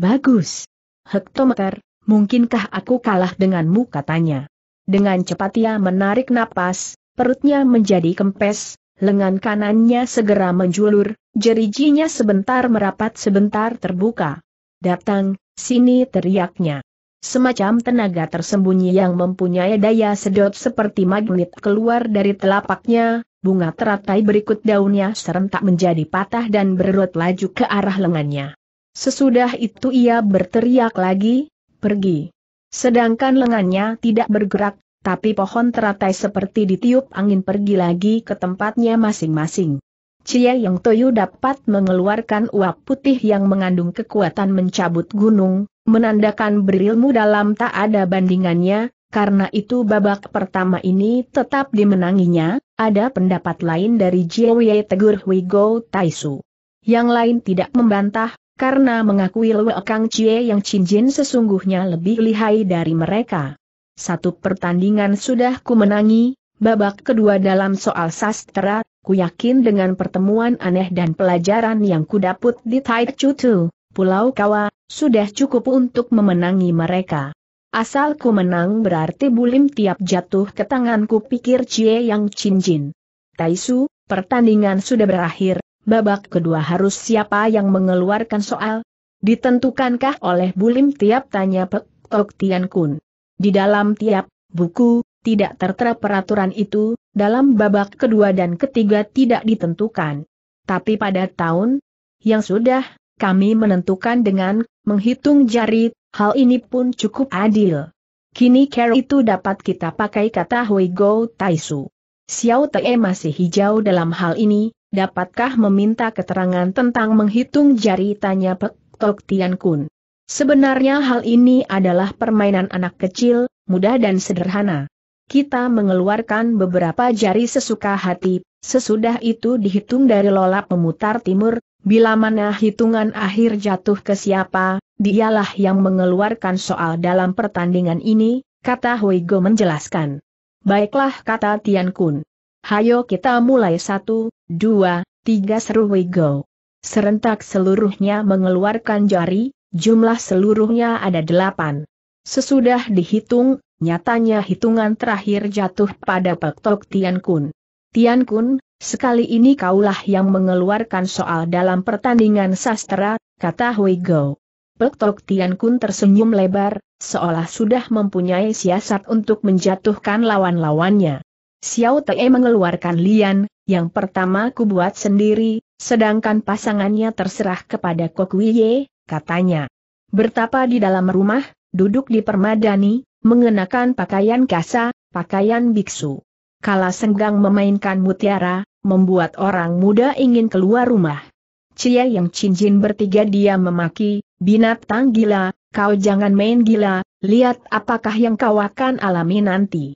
Bagus. Hektometer, mungkinkah aku kalah denganmu katanya. Dengan cepat ia menarik napas, perutnya menjadi kempes, lengan kanannya segera menjulur, jerijinya sebentar merapat sebentar terbuka. Datang, sini teriaknya. Semacam tenaga tersembunyi yang mempunyai daya sedot seperti magnet keluar dari telapaknya, bunga teratai berikut daunnya serentak menjadi patah dan berurut laju ke arah lengannya. Sesudah itu ia berteriak lagi, pergi. Sedangkan lengannya tidak bergerak, tapi pohon teratai seperti ditiup angin pergi lagi ke tempatnya masing-masing. Cie Yang Toyu dapat mengeluarkan uap putih yang mengandung kekuatan mencabut gunung, menandakan berilmu dalam tak ada bandingannya, karena itu babak pertama ini tetap dimenanginya, ada pendapat lain dari Wei Tegur Huigo Taisu. Yang lain tidak membantah, karena mengakui Lue Kang Chie yang cincin sesungguhnya lebih lihai dari mereka. Satu pertandingan sudah ku menangi, babak kedua dalam soal sastra, ku yakin dengan pertemuan aneh dan pelajaran yang ku dapat di Chu Tu, Pulau Kawa, sudah cukup untuk memenangi mereka. Asal ku menang berarti bulim tiap jatuh ke tanganku pikir Chie Yang Cinjin. Taisu, pertandingan sudah berakhir, Babak kedua harus siapa yang mengeluarkan soal? Ditentukankah oleh Bulim tiap tanya Pek Tok Tian Kun? Di dalam tiap buku, tidak tertera peraturan itu, dalam babak kedua dan ketiga tidak ditentukan. Tapi pada tahun yang sudah, kami menentukan dengan menghitung jari, hal ini pun cukup adil. Kini care itu dapat kita pakai kata Hui Go Taisu. Xiao Te masih hijau dalam hal ini, Dapatkah meminta keterangan tentang menghitung jari tanya Pek Tok Tian Kun? Sebenarnya hal ini adalah permainan anak kecil, mudah dan sederhana. Kita mengeluarkan beberapa jari sesuka hati, sesudah itu dihitung dari lola pemutar timur, bila mana hitungan akhir jatuh ke siapa, dialah yang mengeluarkan soal dalam pertandingan ini, kata Huigo menjelaskan. Baiklah kata Tian Kun. Hayo kita mulai satu, dua, tiga seru we Serentak seluruhnya mengeluarkan jari, jumlah seluruhnya ada delapan. Sesudah dihitung, nyatanya hitungan terakhir jatuh pada Pektok Tian Kun. Tian Kun, sekali ini kaulah yang mengeluarkan soal dalam pertandingan sastra, kata Hui Go. Pektok Tian Kun tersenyum lebar, seolah sudah mempunyai siasat untuk menjatuhkan lawan-lawannya. Xiao Te mengeluarkan Lian, yang pertama ku buat sendiri, sedangkan pasangannya terserah kepada Kok Kokuye, katanya. Bertapa di dalam rumah, duduk di permadani, mengenakan pakaian kasa, pakaian biksu. Kala senggang memainkan mutiara, membuat orang muda ingin keluar rumah. Cia yang cincin bertiga dia memaki, binatang gila, kau jangan main gila, lihat apakah yang kau akan alami nanti.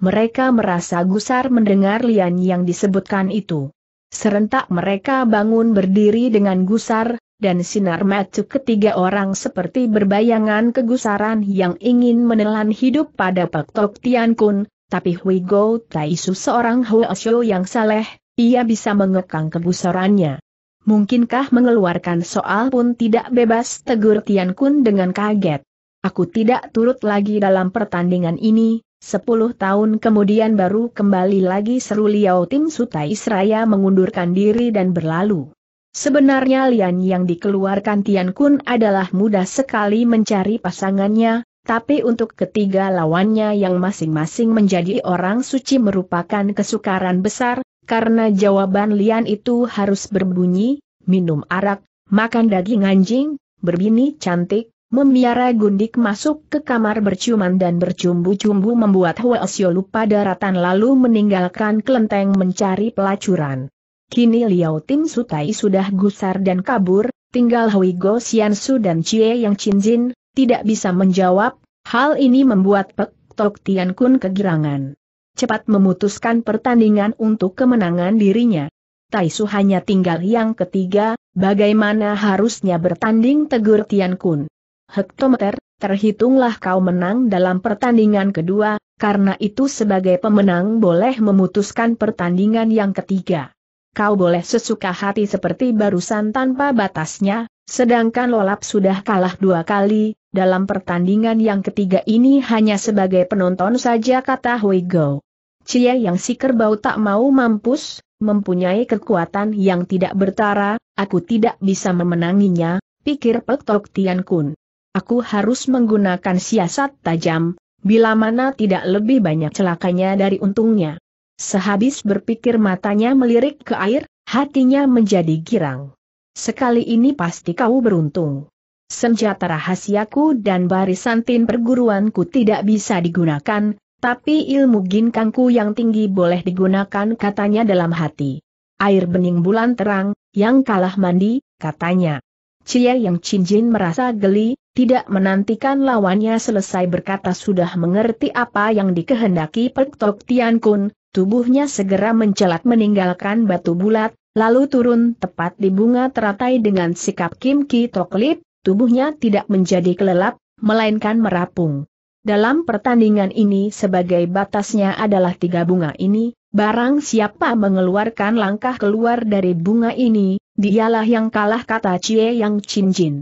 Mereka merasa gusar mendengar Lian yang disebutkan itu. Serentak mereka bangun berdiri dengan gusar, dan sinar mata ketiga orang seperti berbayangan kegusaran yang ingin menelan hidup pada Pak Tok Tian Kun, tapi Hui Go Taisu seorang Huasyo yang saleh, ia bisa mengekang kegusarannya. Mungkinkah mengeluarkan soal pun tidak bebas tegur Tian Kun dengan kaget. Aku tidak turut lagi dalam pertandingan ini, Sepuluh tahun kemudian baru kembali lagi seru Liao Tim Sutai Israya mengundurkan diri dan berlalu. Sebenarnya Lian yang dikeluarkan Tian Kun adalah mudah sekali mencari pasangannya, tapi untuk ketiga lawannya yang masing-masing menjadi orang suci merupakan kesukaran besar, karena jawaban Lian itu harus berbunyi, minum arak, makan daging anjing, berbini cantik, Memiara gundik masuk ke kamar berciuman dan bercumbu-cumbu membuat Huesio lupa daratan lalu meninggalkan kelenteng mencari pelacuran. Kini Liao Tim Sutai sudah gusar dan kabur, tinggal Hui Go Sian Su dan Chie Yang Chin tidak bisa menjawab, hal ini membuat Pek Tok Tian Kun kegirangan. Cepat memutuskan pertandingan untuk kemenangan dirinya. Tai Su hanya tinggal yang ketiga, bagaimana harusnya bertanding tegur Tian Kun hektometer, terhitunglah kau menang dalam pertandingan kedua, karena itu sebagai pemenang boleh memutuskan pertandingan yang ketiga. Kau boleh sesuka hati seperti barusan tanpa batasnya, sedangkan Lolap sudah kalah dua kali, dalam pertandingan yang ketiga ini hanya sebagai penonton saja kata Hui Go. Cie yang si kerbau tak mau mampus, mempunyai kekuatan yang tidak bertara, aku tidak bisa memenanginya, pikir Pek Tok Tian Kun. Aku harus menggunakan siasat tajam, bila mana tidak lebih banyak celakanya dari untungnya. Sehabis berpikir matanya melirik ke air, hatinya menjadi girang. Sekali ini pasti kau beruntung. Senjata rahasiaku dan barisan tin perguruanku tidak bisa digunakan, tapi ilmu ginkangku yang tinggi boleh digunakan katanya dalam hati. Air bening bulan terang, yang kalah mandi, katanya. Cie yang cincin merasa geli, tidak menantikan lawannya selesai berkata sudah mengerti apa yang dikehendaki Pek Tok Tian Kun, tubuhnya segera mencelat meninggalkan batu bulat, lalu turun tepat di bunga teratai dengan sikap Kim Ki Tok Lip, tubuhnya tidak menjadi kelelap, melainkan merapung. Dalam pertandingan ini sebagai batasnya adalah tiga bunga ini, barang siapa mengeluarkan langkah keluar dari bunga ini, dialah yang kalah kata Cie Yang Chin Jin.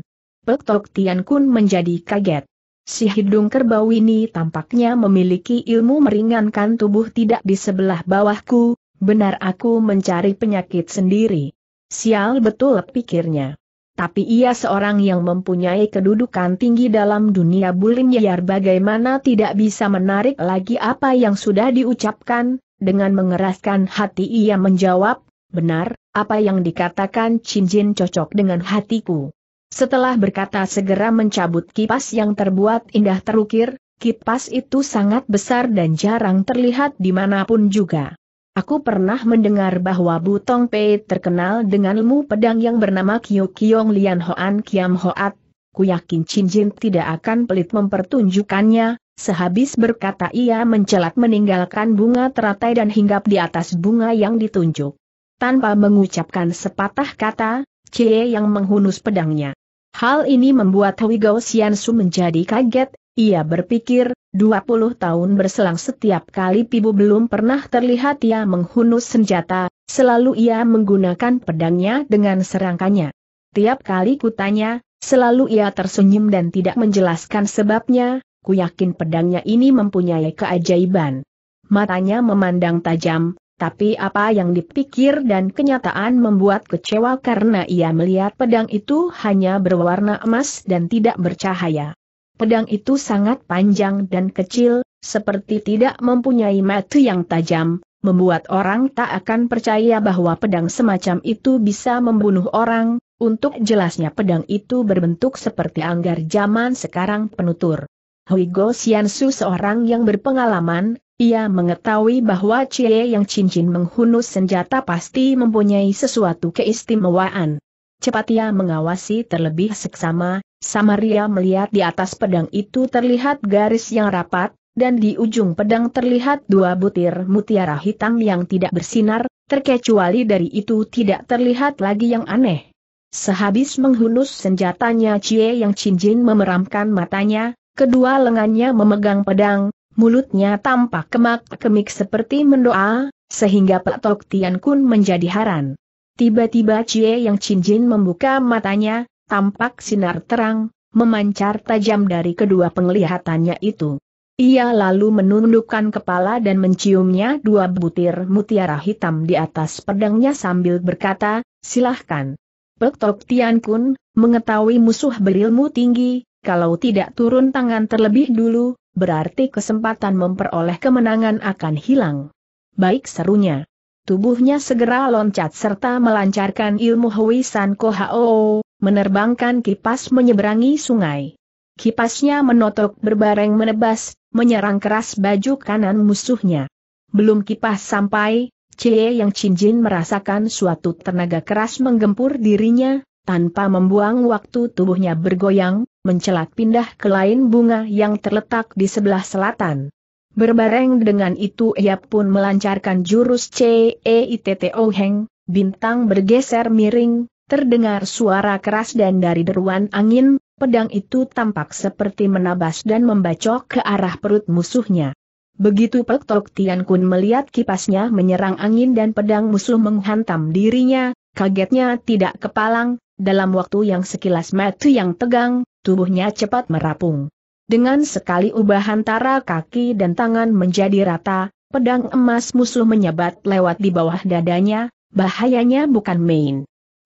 Pek Tok Tian Kun menjadi kaget. Si hidung kerbau ini tampaknya memiliki ilmu meringankan tubuh tidak di sebelah bawahku, benar aku mencari penyakit sendiri. Sial betul pikirnya. Tapi ia seorang yang mempunyai kedudukan tinggi dalam dunia yayar bagaimana tidak bisa menarik lagi apa yang sudah diucapkan, dengan mengeraskan hati ia menjawab, benar, apa yang dikatakan Chin Jin cocok dengan hatiku. Setelah berkata segera mencabut kipas yang terbuat indah terukir, kipas itu sangat besar dan jarang terlihat di manapun juga. Aku pernah mendengar bahwa Butong Pei terkenal dengan ilmu pedang yang bernama Kyo Kyong Lian Hoan Kiam Hoat. Ku yakin Chin Jin tidak akan pelit mempertunjukkannya, sehabis berkata ia mencelat meninggalkan bunga teratai dan hinggap di atas bunga yang ditunjuk. Tanpa mengucapkan sepatah kata, Cie yang menghunus pedangnya. Hal ini membuat Hui Gao Xiansu menjadi kaget, ia berpikir, 20 tahun berselang setiap kali Pibu belum pernah terlihat ia menghunus senjata, selalu ia menggunakan pedangnya dengan serangkanya. Tiap kali kutanya, selalu ia tersenyum dan tidak menjelaskan sebabnya, ku yakin pedangnya ini mempunyai keajaiban. Matanya memandang tajam, tapi apa yang dipikir dan kenyataan membuat kecewa karena ia melihat pedang itu hanya berwarna emas dan tidak bercahaya. Pedang itu sangat panjang dan kecil, seperti tidak mempunyai mata yang tajam, membuat orang tak akan percaya bahwa pedang semacam itu bisa membunuh orang, untuk jelasnya pedang itu berbentuk seperti anggar zaman sekarang penutur. Go Xiansu seorang yang berpengalaman, ia mengetahui bahwa Cie yang cincin menghunus senjata pasti mempunyai sesuatu keistimewaan. Cepat ia mengawasi terlebih seksama, Samaria melihat di atas pedang itu terlihat garis yang rapat, dan di ujung pedang terlihat dua butir mutiara hitam yang tidak bersinar, terkecuali dari itu tidak terlihat lagi yang aneh. Sehabis menghunus senjatanya Cie yang cincin memeramkan matanya, kedua lengannya memegang pedang, mulutnya tampak kemak-kemik seperti mendoa, sehingga Pak Tok Tian Kun menjadi haran. Tiba-tiba Cie Yang Cinjin membuka matanya, tampak sinar terang, memancar tajam dari kedua penglihatannya itu. Ia lalu menundukkan kepala dan menciumnya dua butir mutiara hitam di atas pedangnya sambil berkata, silahkan. Pek Tok Tian Kun, mengetahui musuh berilmu tinggi, kalau tidak turun tangan terlebih dulu, berarti kesempatan memperoleh kemenangan akan hilang. Baik serunya. Tubuhnya segera loncat serta melancarkan ilmu Hui San Ko menerbangkan kipas menyeberangi sungai. Kipasnya menotok berbareng menebas, menyerang keras baju kanan musuhnya. Belum kipas sampai, Cie Yang Cinjin merasakan suatu tenaga keras menggempur dirinya, tanpa membuang waktu tubuhnya bergoyang, mencelat pindah ke lain bunga yang terletak di sebelah selatan. Berbareng dengan itu ia pun melancarkan jurus CEITTO Heng, bintang bergeser miring, terdengar suara keras dan dari deruan angin, pedang itu tampak seperti menabas dan membacok ke arah perut musuhnya. Begitu Pek Tok Tian Kun melihat kipasnya menyerang angin dan pedang musuh menghantam dirinya, kagetnya tidak kepalang, dalam waktu yang sekilas mati yang tegang, tubuhnya cepat merapung. Dengan sekali ubah antara kaki dan tangan menjadi rata, pedang emas musuh menyebat lewat di bawah dadanya, bahayanya bukan main.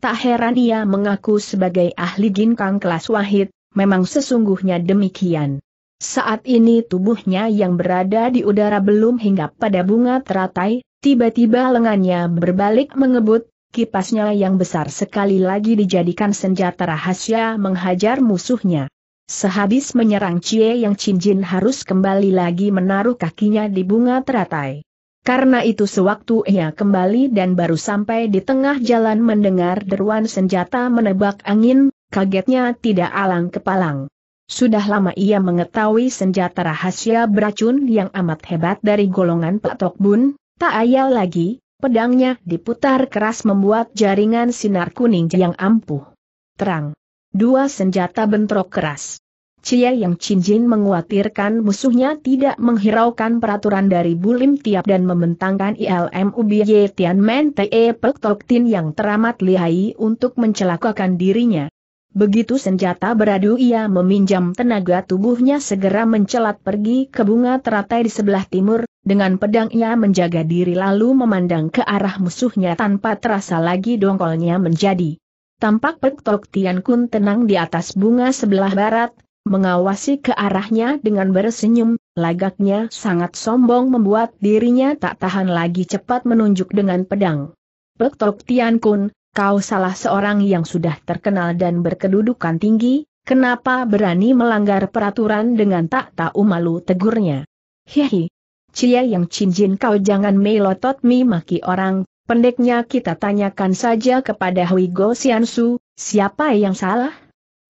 Tak heran ia mengaku sebagai ahli ginkang kelas wahid, memang sesungguhnya demikian. Saat ini tubuhnya yang berada di udara belum hingga pada bunga teratai, tiba-tiba lengannya berbalik mengebut, Kipasnya yang besar sekali lagi dijadikan senjata rahasia menghajar musuhnya. Sehabis menyerang Cie yang cincin harus kembali lagi menaruh kakinya di bunga teratai. Karena itu sewaktu ia kembali dan baru sampai di tengah jalan mendengar deruan senjata menebak angin, kagetnya tidak alang kepalang. Sudah lama ia mengetahui senjata rahasia beracun yang amat hebat dari golongan Pak Tok Bun, tak ayal lagi, Pedangnya diputar keras membuat jaringan sinar kuning yang ampuh. Terang. Dua senjata bentrok keras. Cia yang cincin menguatirkan musuhnya tidak menghiraukan peraturan dari Bulim Tiap dan membentangkan ILM Ubiye Tian Men Te e Pek Tok Tin yang teramat lihai untuk mencelakakan dirinya. Begitu senjata beradu ia meminjam tenaga tubuhnya segera mencelat pergi ke bunga teratai di sebelah timur, dengan pedangnya menjaga diri lalu memandang ke arah musuhnya tanpa terasa lagi dongkolnya menjadi. Tampak Pek Tian Kun tenang di atas bunga sebelah barat, mengawasi ke arahnya dengan bersenyum, lagaknya sangat sombong membuat dirinya tak tahan lagi cepat menunjuk dengan pedang. Pek Tian Kun, kau salah seorang yang sudah terkenal dan berkedudukan tinggi, kenapa berani melanggar peraturan dengan tak tahu malu tegurnya? Hihi, Cia yang cincin kau jangan melotot mi maki orang, pendeknya kita tanyakan saja kepada Hui Go Siansu, siapa yang salah?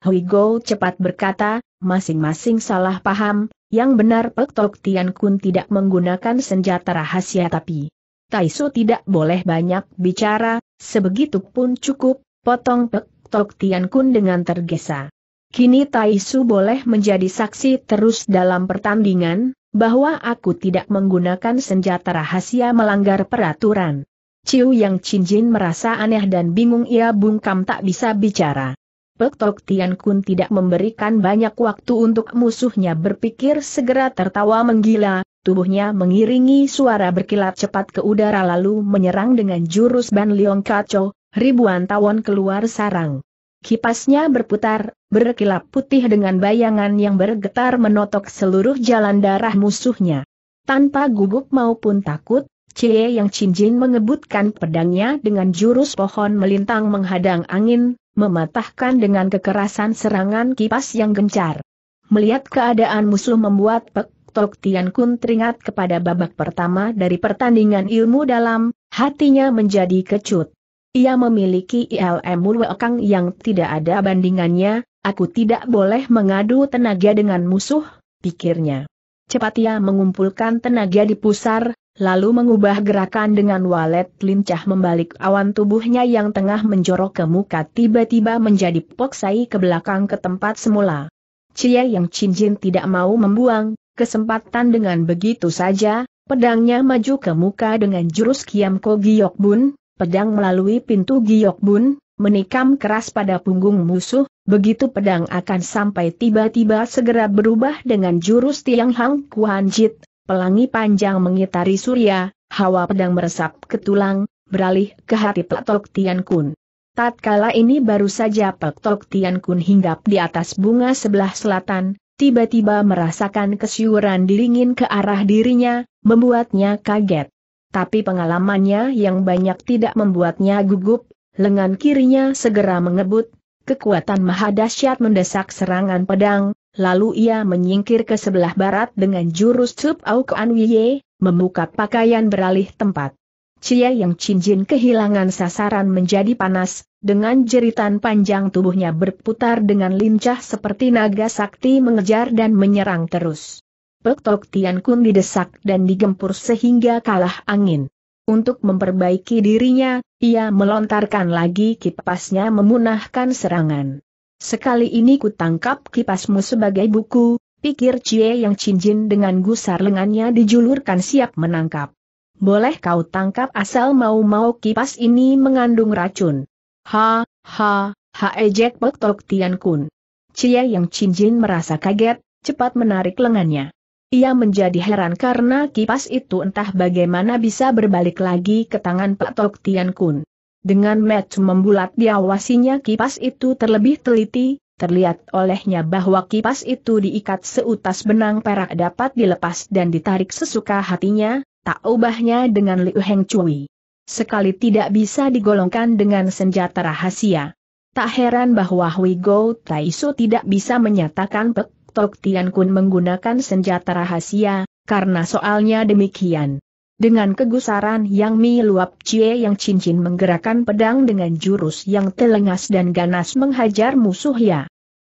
Hui Go cepat berkata, masing-masing salah paham, yang benar Pek Tok Tian Kun tidak menggunakan senjata rahasia tapi Taisu tidak boleh banyak bicara, sebegitu pun cukup, potong Pek Tok Tian Kun dengan tergesa. Kini Taisu boleh menjadi saksi terus dalam pertandingan, bahwa aku tidak menggunakan senjata rahasia melanggar peraturan. Ciu Yang Chin Jin merasa aneh dan bingung ia bungkam tak bisa bicara. Pek Tok Tian Kun tidak memberikan banyak waktu untuk musuhnya berpikir segera tertawa menggila, tubuhnya mengiringi suara berkilat cepat ke udara lalu menyerang dengan jurus Ban Leong Kaco, ribuan tawon keluar sarang. Kipasnya berputar, berkilap putih dengan bayangan yang bergetar menotok seluruh jalan darah musuhnya. Tanpa gugup maupun takut, Cie Yang Cinjin mengebutkan pedangnya dengan jurus pohon melintang menghadang angin, mematahkan dengan kekerasan serangan kipas yang gencar. Melihat keadaan musuh membuat Pek Tok Tian Kun teringat kepada babak pertama dari pertandingan ilmu dalam, hatinya menjadi kecut. Ia memiliki ilmu wekang yang tidak ada bandingannya, aku tidak boleh mengadu tenaga dengan musuh, pikirnya. Cepat ia mengumpulkan tenaga di pusar, lalu mengubah gerakan dengan walet lincah membalik awan tubuhnya yang tengah menjorok ke muka tiba-tiba menjadi poksai ke belakang ke tempat semula. Cia yang cincin tidak mau membuang, kesempatan dengan begitu saja, pedangnya maju ke muka dengan jurus Kiam yokbun. Bun, pedang melalui pintu Giok Bun menikam keras pada punggung musuh, begitu pedang akan sampai tiba-tiba segera berubah dengan jurus Tiang Hang Kuan Jit, pelangi panjang mengitari surya, hawa pedang meresap ke tulang, beralih ke hati Petok Tian Kun. Tatkala ini baru saja Petok Tian Kun hinggap di atas bunga sebelah selatan, tiba-tiba merasakan kesyuran dingin ke arah dirinya, membuatnya kaget. Tapi pengalamannya yang banyak tidak membuatnya gugup, lengan kirinya segera mengebut, kekuatan mahadasyat mendesak serangan pedang, lalu ia menyingkir ke sebelah barat dengan jurus Sub Au Kuan Wiye, membuka pakaian beralih tempat. Cia yang cincin kehilangan sasaran menjadi panas, dengan jeritan panjang tubuhnya berputar dengan lincah seperti naga sakti mengejar dan menyerang terus. Pek Tian Kun didesak dan digempur sehingga kalah angin. Untuk memperbaiki dirinya, ia melontarkan lagi kipasnya memunahkan serangan. Sekali ini kutangkap kipasmu sebagai buku, pikir Cie yang cincin dengan gusar lengannya dijulurkan siap menangkap. Boleh kau tangkap asal mau-mau kipas ini mengandung racun. Ha, ha, ha ejek Pek Tian Kun. Cie yang cincin merasa kaget, cepat menarik lengannya. Ia menjadi heran karena kipas itu entah bagaimana bisa berbalik lagi ke tangan Pak Tok Tian Kun. Dengan match membulat diawasinya kipas itu terlebih teliti, terlihat olehnya bahwa kipas itu diikat seutas benang perak dapat dilepas dan ditarik sesuka hatinya, tak ubahnya dengan Liu Heng Cui. Sekali tidak bisa digolongkan dengan senjata rahasia. Tak heran bahwa Hui Go Taisho tidak bisa menyatakan pek, Tok Tian Kun menggunakan senjata rahasia, karena soalnya demikian. Dengan kegusaran yang miluap Cie yang cincin menggerakkan pedang dengan jurus yang telengas dan ganas menghajar musuh ya.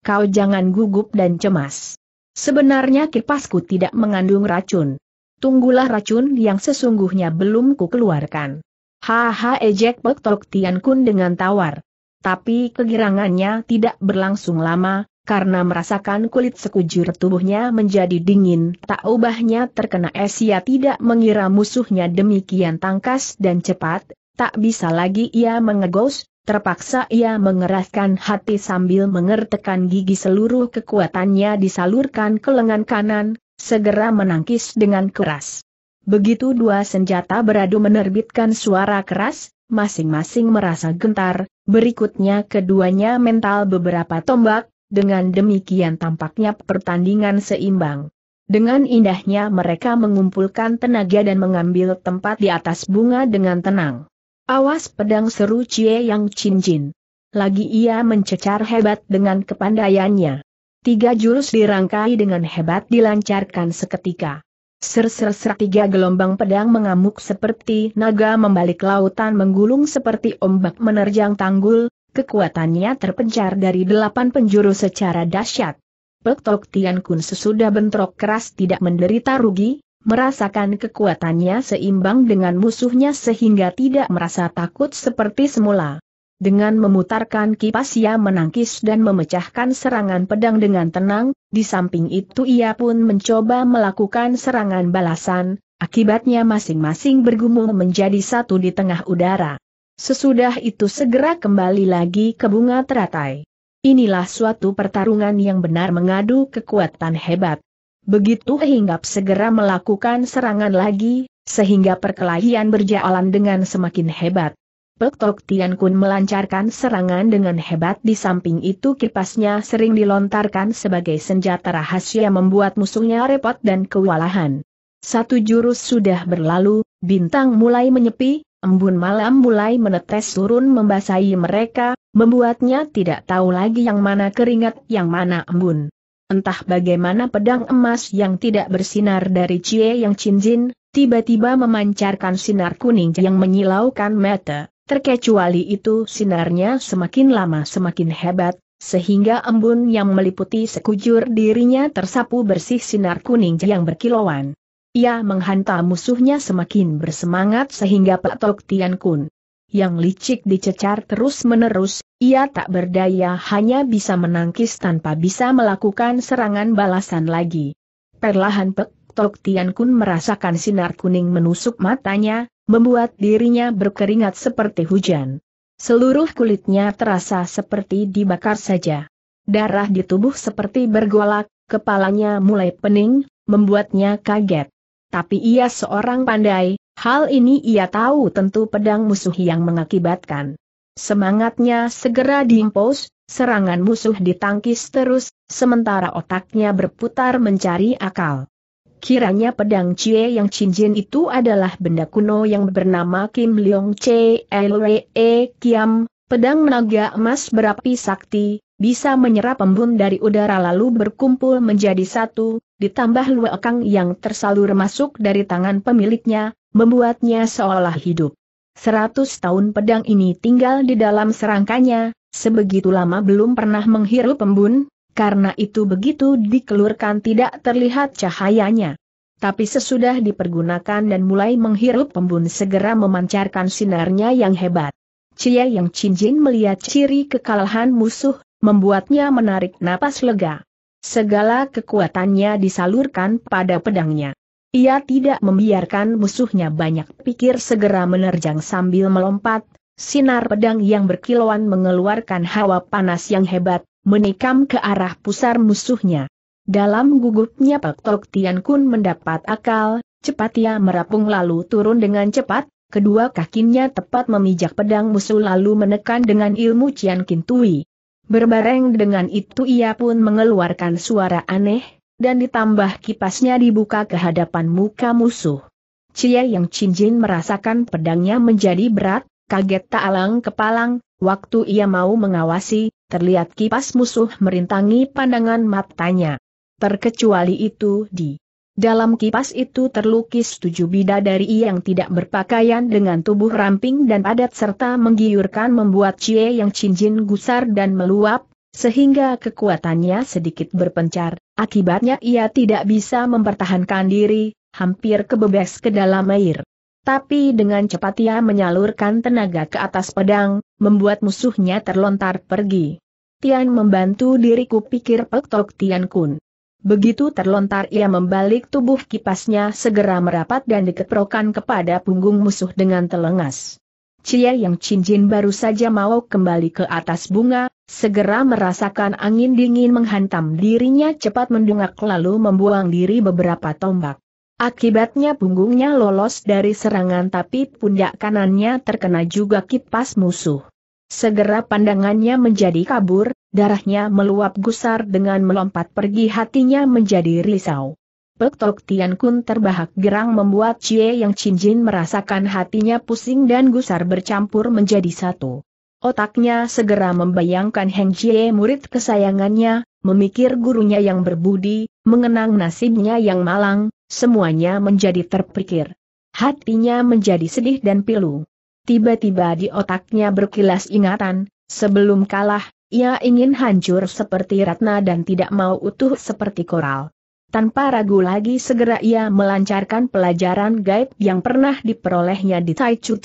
Kau jangan gugup dan cemas. Sebenarnya kipasku tidak mengandung racun. Tunggulah racun yang sesungguhnya belum kukeluarkan. Haha ejek Pek Tok Tian Kun dengan tawar. Tapi kegirangannya tidak berlangsung lama, karena merasakan kulit sekujur tubuhnya menjadi dingin. Tak ubahnya terkena es ia tidak mengira musuhnya demikian tangkas dan cepat, tak bisa lagi ia mengegos, Terpaksa ia mengeraskan hati sambil mengertekan gigi seluruh kekuatannya disalurkan ke lengan kanan, segera menangkis dengan keras. Begitu dua senjata beradu menerbitkan suara keras, masing-masing merasa gentar, berikutnya keduanya mental beberapa tombak, dengan demikian tampaknya pertandingan seimbang. Dengan indahnya mereka mengumpulkan tenaga dan mengambil tempat di atas bunga dengan tenang. Awas pedang seru Cie Yang Cincin. Lagi ia mencecar hebat dengan kepandaiannya. Tiga jurus dirangkai dengan hebat dilancarkan seketika. Ser-ser-ser tiga gelombang pedang mengamuk seperti naga membalik lautan menggulung seperti ombak menerjang tanggul, Kekuatannya terpencar dari delapan penjuru secara dahsyat. Pek Tok Tian Kun sesudah bentrok keras tidak menderita rugi, merasakan kekuatannya seimbang dengan musuhnya sehingga tidak merasa takut seperti semula. Dengan memutarkan kipas ia menangkis dan memecahkan serangan pedang dengan tenang, di samping itu ia pun mencoba melakukan serangan balasan, akibatnya masing-masing bergumul menjadi satu di tengah udara. Sesudah itu segera kembali lagi ke bunga teratai. Inilah suatu pertarungan yang benar mengadu kekuatan hebat. Begitu hinggap segera melakukan serangan lagi, sehingga perkelahian berjalan dengan semakin hebat. Pek Tian Kun melancarkan serangan dengan hebat di samping itu kipasnya sering dilontarkan sebagai senjata rahasia membuat musuhnya repot dan kewalahan. Satu jurus sudah berlalu, bintang mulai menyepi, Embun malam mulai menetes turun membasahi mereka, membuatnya tidak tahu lagi yang mana keringat yang mana embun. Entah bagaimana pedang emas yang tidak bersinar dari Cie Yang Cinjin, tiba-tiba memancarkan sinar kuning yang menyilaukan mata. Terkecuali itu sinarnya semakin lama semakin hebat, sehingga embun yang meliputi sekujur dirinya tersapu bersih sinar kuning yang berkilauan. Ia menghantam musuhnya semakin bersemangat sehingga Tok Tian Kun yang licik dicecar terus-menerus, ia tak berdaya hanya bisa menangkis tanpa bisa melakukan serangan balasan lagi. Perlahan Pek Tok Tian Kun merasakan sinar kuning menusuk matanya, membuat dirinya berkeringat seperti hujan. Seluruh kulitnya terasa seperti dibakar saja. Darah di tubuh seperti bergolak, kepalanya mulai pening, membuatnya kaget tapi ia seorang pandai, hal ini ia tahu tentu pedang musuh yang mengakibatkan. Semangatnya segera diimpos, serangan musuh ditangkis terus, sementara otaknya berputar mencari akal. Kiranya pedang Cie yang cincin itu adalah benda kuno yang bernama Kim Leong Che Lwe Kiam, pedang menaga emas berapi sakti, bisa menyerap embun dari udara lalu berkumpul menjadi satu, ditambah luekang yang tersalur masuk dari tangan pemiliknya, membuatnya seolah hidup. Seratus tahun pedang ini tinggal di dalam serangkanya, sebegitu lama belum pernah menghirup embun, karena itu begitu dikeluarkan tidak terlihat cahayanya. Tapi sesudah dipergunakan dan mulai menghirup embun segera memancarkan sinarnya yang hebat. Cia Yang Cinjin melihat ciri kekalahan musuh membuatnya menarik napas lega. Segala kekuatannya disalurkan pada pedangnya. Ia tidak membiarkan musuhnya banyak pikir segera menerjang sambil melompat, sinar pedang yang berkilauan mengeluarkan hawa panas yang hebat, menikam ke arah pusar musuhnya. Dalam gugupnya Pak Tok Tian Kun mendapat akal, cepat ia merapung lalu turun dengan cepat, kedua kakinya tepat memijak pedang musuh lalu menekan dengan ilmu Cian Kintui. Berbareng dengan itu ia pun mengeluarkan suara aneh, dan ditambah kipasnya dibuka ke hadapan muka musuh. Cie yang cincin merasakan pedangnya menjadi berat, kaget tak alang kepalang, waktu ia mau mengawasi, terlihat kipas musuh merintangi pandangan matanya. Terkecuali itu di dalam kipas itu terlukis tujuh bidadari yang tidak berpakaian dengan tubuh ramping dan padat serta menggiurkan membuat Cie yang cincin gusar dan meluap, sehingga kekuatannya sedikit berpencar. Akibatnya ia tidak bisa mempertahankan diri, hampir kebebas ke dalam air. Tapi dengan cepat ia menyalurkan tenaga ke atas pedang, membuat musuhnya terlontar pergi. Tian membantu diriku pikir Pek Tok Tian Kun. Begitu terlontar ia membalik tubuh kipasnya segera merapat dan dikerokan kepada punggung musuh dengan telengas. Cia yang cincin baru saja mau kembali ke atas bunga, segera merasakan angin dingin menghantam dirinya cepat mendungak lalu membuang diri beberapa tombak. Akibatnya punggungnya lolos dari serangan tapi pundak kanannya terkena juga kipas musuh. Segera pandangannya menjadi kabur, darahnya meluap gusar dengan melompat pergi hatinya menjadi risau. Pek Tok Tian Kun terbahak gerang membuat Cie Yang Chin Jin merasakan hatinya pusing dan gusar bercampur menjadi satu. Otaknya segera membayangkan Heng Jie murid kesayangannya, memikir gurunya yang berbudi, mengenang nasibnya yang malang, semuanya menjadi terpikir. Hatinya menjadi sedih dan pilu. Tiba-tiba di otaknya berkilas ingatan, sebelum kalah, ia ingin hancur seperti ratna dan tidak mau utuh seperti koral. Tanpa ragu lagi segera ia melancarkan pelajaran gaib yang pernah diperolehnya di Tai Chu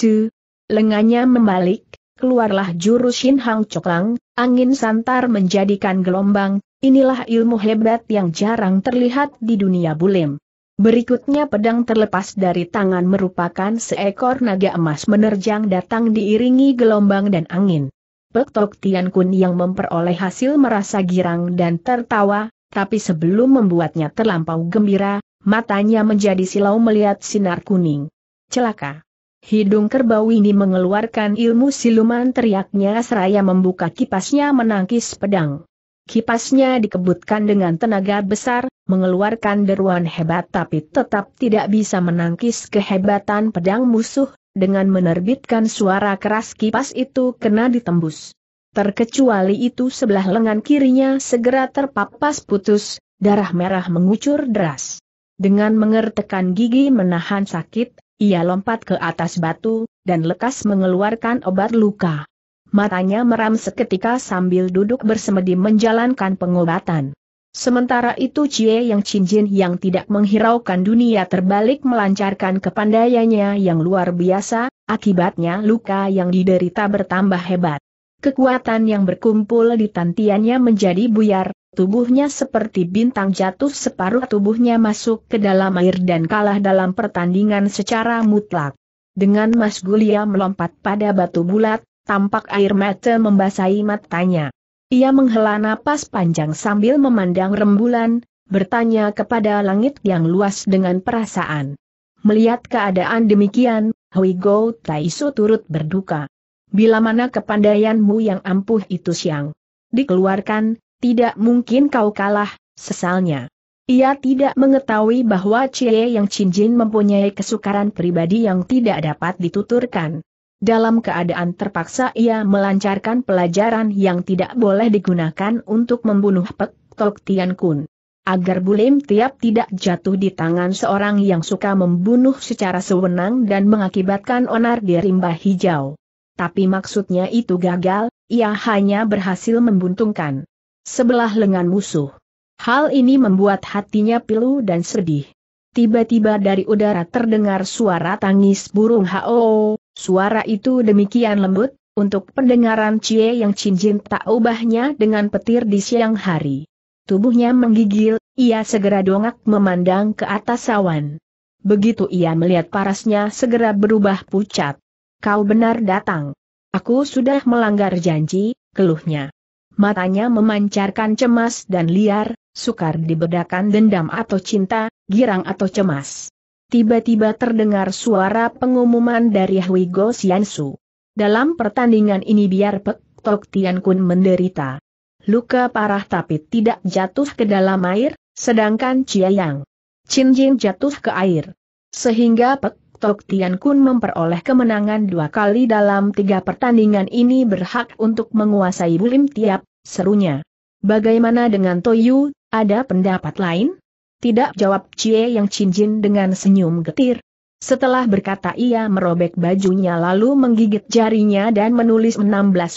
Lengannya membalik, keluarlah jurus Shin Hang Coklang, angin santar menjadikan gelombang, inilah ilmu hebat yang jarang terlihat di dunia bulim. Berikutnya pedang terlepas dari tangan merupakan seekor naga emas menerjang datang diiringi gelombang dan angin. Pek Tok Tian Kun yang memperoleh hasil merasa girang dan tertawa, tapi sebelum membuatnya terlampau gembira, matanya menjadi silau melihat sinar kuning. Celaka! Hidung kerbau ini mengeluarkan ilmu siluman teriaknya seraya membuka kipasnya menangkis pedang. Kipasnya dikebutkan dengan tenaga besar, mengeluarkan deruan hebat tapi tetap tidak bisa menangkis kehebatan pedang musuh, dengan menerbitkan suara keras kipas itu kena ditembus. Terkecuali itu sebelah lengan kirinya segera terpapas putus, darah merah mengucur deras. Dengan mengertekan gigi menahan sakit, ia lompat ke atas batu, dan lekas mengeluarkan obat luka. Matanya meram seketika sambil duduk bersemedi menjalankan pengobatan. Sementara itu Cie Yang Cinjin yang tidak menghiraukan dunia terbalik melancarkan kepandaiannya yang luar biasa, akibatnya luka yang diderita bertambah hebat. Kekuatan yang berkumpul di tantiannya menjadi buyar, tubuhnya seperti bintang jatuh separuh tubuhnya masuk ke dalam air dan kalah dalam pertandingan secara mutlak. Dengan Mas Gulia melompat pada batu bulat, tampak air mata membasahi matanya. Ia menghela napas panjang sambil memandang rembulan, bertanya kepada langit yang luas dengan perasaan. Melihat keadaan demikian, Hui Go Taisu turut berduka. Bila mana kepandaianmu yang ampuh itu siang dikeluarkan, tidak mungkin kau kalah, sesalnya. Ia tidak mengetahui bahwa Cie Yang Jin mempunyai kesukaran pribadi yang tidak dapat dituturkan. Dalam keadaan terpaksa ia melancarkan pelajaran yang tidak boleh digunakan untuk membunuh Pek Tok Tian Kun. Agar Bulim Tiap tidak jatuh di tangan seorang yang suka membunuh secara sewenang dan mengakibatkan onar di rimba hijau. Tapi maksudnya itu gagal, ia hanya berhasil membuntungkan sebelah lengan musuh. Hal ini membuat hatinya pilu dan sedih. Tiba-tiba dari udara terdengar suara tangis burung Hao. Suara itu demikian lembut, untuk pendengaran Cie yang cincin tak ubahnya dengan petir di siang hari. Tubuhnya menggigil, ia segera dongak memandang ke atas awan. Begitu ia melihat parasnya segera berubah pucat. Kau benar datang. Aku sudah melanggar janji, keluhnya. Matanya memancarkan cemas dan liar, sukar dibedakan dendam atau cinta, girang atau cemas tiba-tiba terdengar suara pengumuman dari Hui Go Xiansu. Dalam pertandingan ini biar Pek Tok Tian Kun menderita. Luka parah tapi tidak jatuh ke dalam air, sedangkan Chia Yang Chin Jin jatuh ke air. Sehingga Pek Tok Tian Kun memperoleh kemenangan dua kali dalam tiga pertandingan ini berhak untuk menguasai Bulim Tiap, serunya. Bagaimana dengan Toyu, ada pendapat lain? Tidak jawab Cie yang cincin dengan senyum getir. Setelah berkata ia merobek bajunya lalu menggigit jarinya dan menulis 16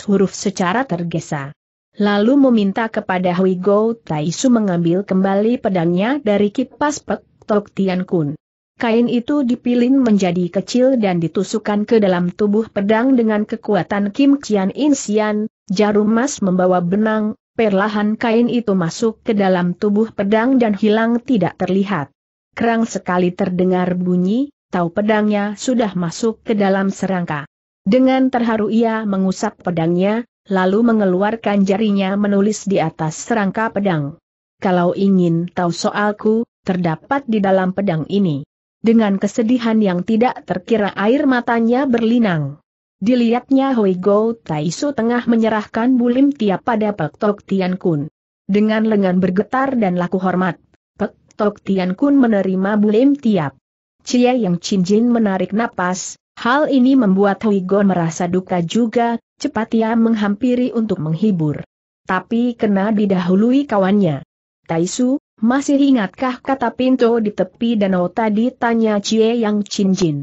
huruf secara tergesa. Lalu meminta kepada Hui Go Taisu mengambil kembali pedangnya dari kipas Pek Tok Tian Kun. Kain itu dipilin menjadi kecil dan ditusukkan ke dalam tubuh pedang dengan kekuatan Kim Qian In Sian, jarum emas membawa benang, perlahan kain itu masuk ke dalam tubuh pedang dan hilang tidak terlihat. Kerang sekali terdengar bunyi, tahu pedangnya sudah masuk ke dalam serangka. Dengan terharu ia mengusap pedangnya, lalu mengeluarkan jarinya menulis di atas serangka pedang. Kalau ingin tahu soalku, terdapat di dalam pedang ini. Dengan kesedihan yang tidak terkira air matanya berlinang. Dilihatnya Hui Go Taisu tengah menyerahkan bulim tiap pada Pek Tok Tian Kun. Dengan lengan bergetar dan laku hormat, Pek Tok Tian Kun menerima bulim tiap. Cie Yang Jin menarik napas, hal ini membuat Hui Go merasa duka juga, cepat ia menghampiri untuk menghibur. Tapi kena didahului kawannya. Taisu, masih ingatkah kata pintu di tepi danau tadi tanya Cie Yang Jin?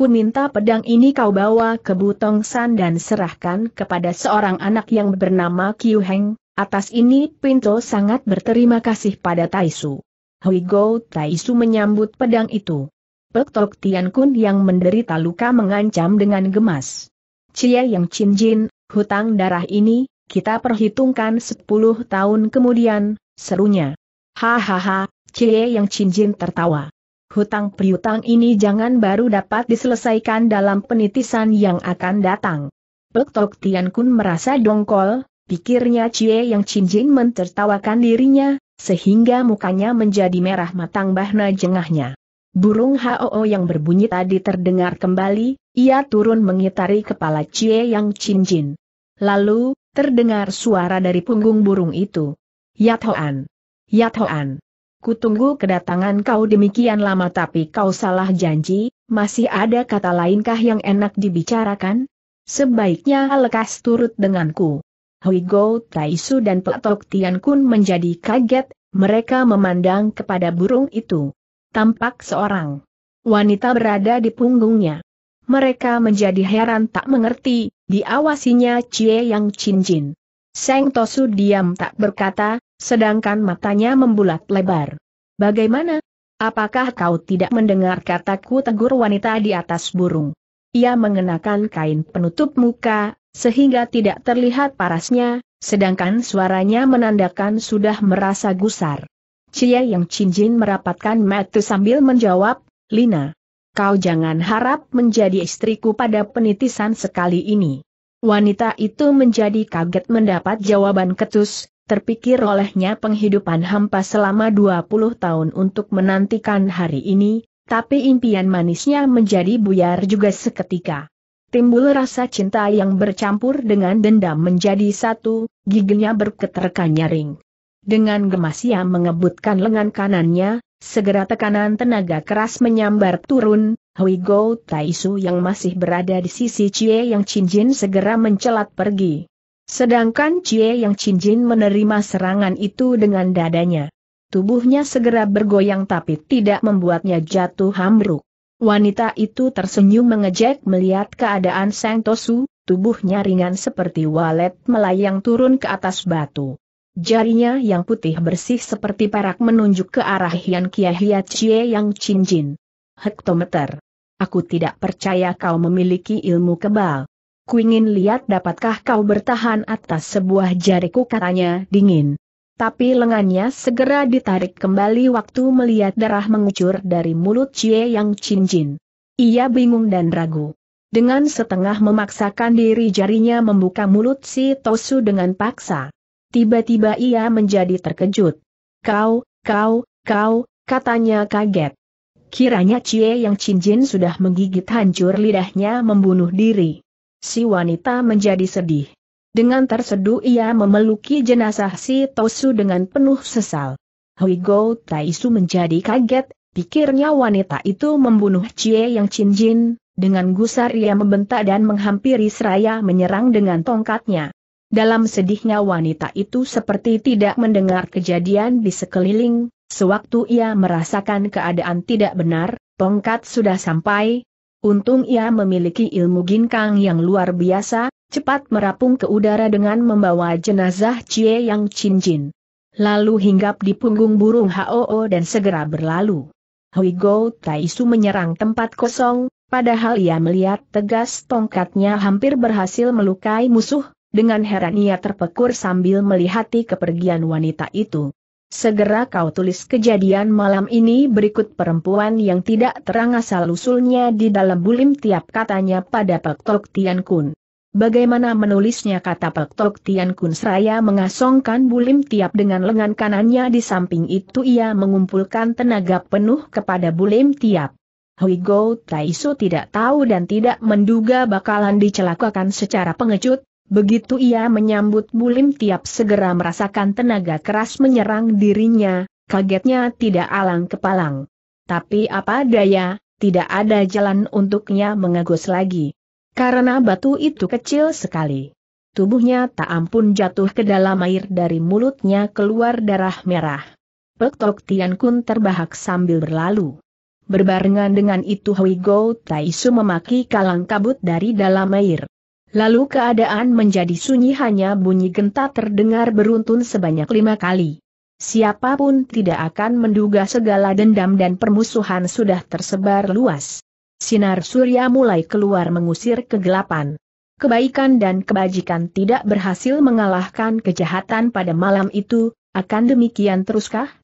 Aku minta pedang ini kau bawa ke Butong San dan serahkan kepada seorang anak yang bernama Kiu Heng. Atas ini Pinto sangat berterima kasih pada Taisu. Go Taisu menyambut pedang itu. Pek Tok Tian Kun yang menderita luka mengancam dengan gemas. Cie yang Chin Jin, hutang darah ini, kita perhitungkan 10 tahun kemudian, serunya. Hahaha, Cie yang Chin Jin tertawa hutang piutang ini jangan baru dapat diselesaikan dalam penitisan yang akan datang. Pek Tok Tian Kun merasa dongkol, pikirnya Cie yang cincin mentertawakan dirinya, sehingga mukanya menjadi merah matang bahna jengahnya. Burung HOO yang berbunyi tadi terdengar kembali, ia turun mengitari kepala Cie yang cincin. Lalu, terdengar suara dari punggung burung itu. Yat Yat Hoan. Kutunggu kedatangan kau demikian lama tapi kau salah janji, masih ada kata lainkah yang enak dibicarakan? Sebaiknya lekas turut denganku. Hui Tai Taisu dan Petok Tian Kun menjadi kaget, mereka memandang kepada burung itu. Tampak seorang wanita berada di punggungnya. Mereka menjadi heran tak mengerti, diawasinya Cie Yang Jin. Seng Tosu diam tak berkata, Sedangkan matanya membulat lebar. Bagaimana? Apakah kau tidak mendengar kataku tegur wanita di atas burung? Ia mengenakan kain penutup muka, sehingga tidak terlihat parasnya, sedangkan suaranya menandakan sudah merasa gusar. Cia yang cincin merapatkan mata sambil menjawab, Lina, kau jangan harap menjadi istriku pada penitisan sekali ini. Wanita itu menjadi kaget mendapat jawaban ketus, terpikir olehnya penghidupan hampa selama 20 tahun untuk menantikan hari ini, tapi impian manisnya menjadi buyar juga seketika. Timbul rasa cinta yang bercampur dengan dendam menjadi satu, giginya berketerkan nyaring. Dengan gemas ia mengebutkan lengan kanannya, segera tekanan tenaga keras menyambar turun, Hui Go Taisu yang masih berada di sisi Cie Yang cincin segera mencelat pergi. Sedangkan Cie Yang cincin menerima serangan itu dengan dadanya. Tubuhnya segera bergoyang tapi tidak membuatnya jatuh hambruk. Wanita itu tersenyum mengejek melihat keadaan Sang Tosu, tubuhnya ringan seperti walet melayang turun ke atas batu. Jarinya yang putih bersih seperti perak menunjuk ke arah Hian Kiahiat Cie Yang cincin. Hektometer. Aku tidak percaya kau memiliki ilmu kebal kuingin lihat dapatkah kau bertahan atas sebuah jariku katanya dingin. Tapi lengannya segera ditarik kembali waktu melihat darah mengucur dari mulut Cie Yang Cincin. Ia bingung dan ragu. Dengan setengah memaksakan diri jarinya membuka mulut si Tosu dengan paksa. Tiba-tiba ia menjadi terkejut. Kau, kau, kau, katanya kaget. Kiranya Cie Yang Cincin sudah menggigit hancur lidahnya membunuh diri si wanita menjadi sedih. Dengan terseduh ia memeluki jenazah si Tosu dengan penuh sesal. Hui Tai Taisu menjadi kaget, pikirnya wanita itu membunuh Cie yang Chin Jin. dengan gusar ia membentak dan menghampiri seraya menyerang dengan tongkatnya. Dalam sedihnya wanita itu seperti tidak mendengar kejadian di sekeliling, sewaktu ia merasakan keadaan tidak benar, tongkat sudah sampai, Untung ia memiliki ilmu ginkang yang luar biasa, cepat merapung ke udara dengan membawa jenazah Cie Yang Cinjin. Lalu hinggap di punggung burung HOO dan segera berlalu. Hui Tai Taisu menyerang tempat kosong, padahal ia melihat tegas tongkatnya hampir berhasil melukai musuh, dengan heran ia terpekur sambil melihati kepergian wanita itu. Segera kau tulis kejadian malam ini berikut perempuan yang tidak terang asal-usulnya di dalam bulim tiap katanya pada Pek Tok Tian Kun. Bagaimana menulisnya kata Pek Tok Tian Kun seraya mengasongkan bulim tiap dengan lengan kanannya di samping itu ia mengumpulkan tenaga penuh kepada bulim tiap. Hui Go Taiso tidak tahu dan tidak menduga bakalan dicelakakan secara pengecut, Begitu ia menyambut Bulim Tiap segera merasakan tenaga keras menyerang dirinya, kagetnya tidak alang kepalang. Tapi apa daya, tidak ada jalan untuknya mengagus lagi. Karena batu itu kecil sekali. Tubuhnya tak ampun jatuh ke dalam air dari mulutnya keluar darah merah. Pektok Tian Kun terbahak sambil berlalu. Berbarengan dengan itu Hui Go Taisu memaki kalang kabut dari dalam air. Lalu keadaan menjadi sunyi hanya bunyi genta terdengar beruntun sebanyak lima kali. Siapapun tidak akan menduga segala dendam dan permusuhan sudah tersebar luas. Sinar surya mulai keluar mengusir kegelapan. Kebaikan dan kebajikan tidak berhasil mengalahkan kejahatan pada malam itu, akan demikian teruskah?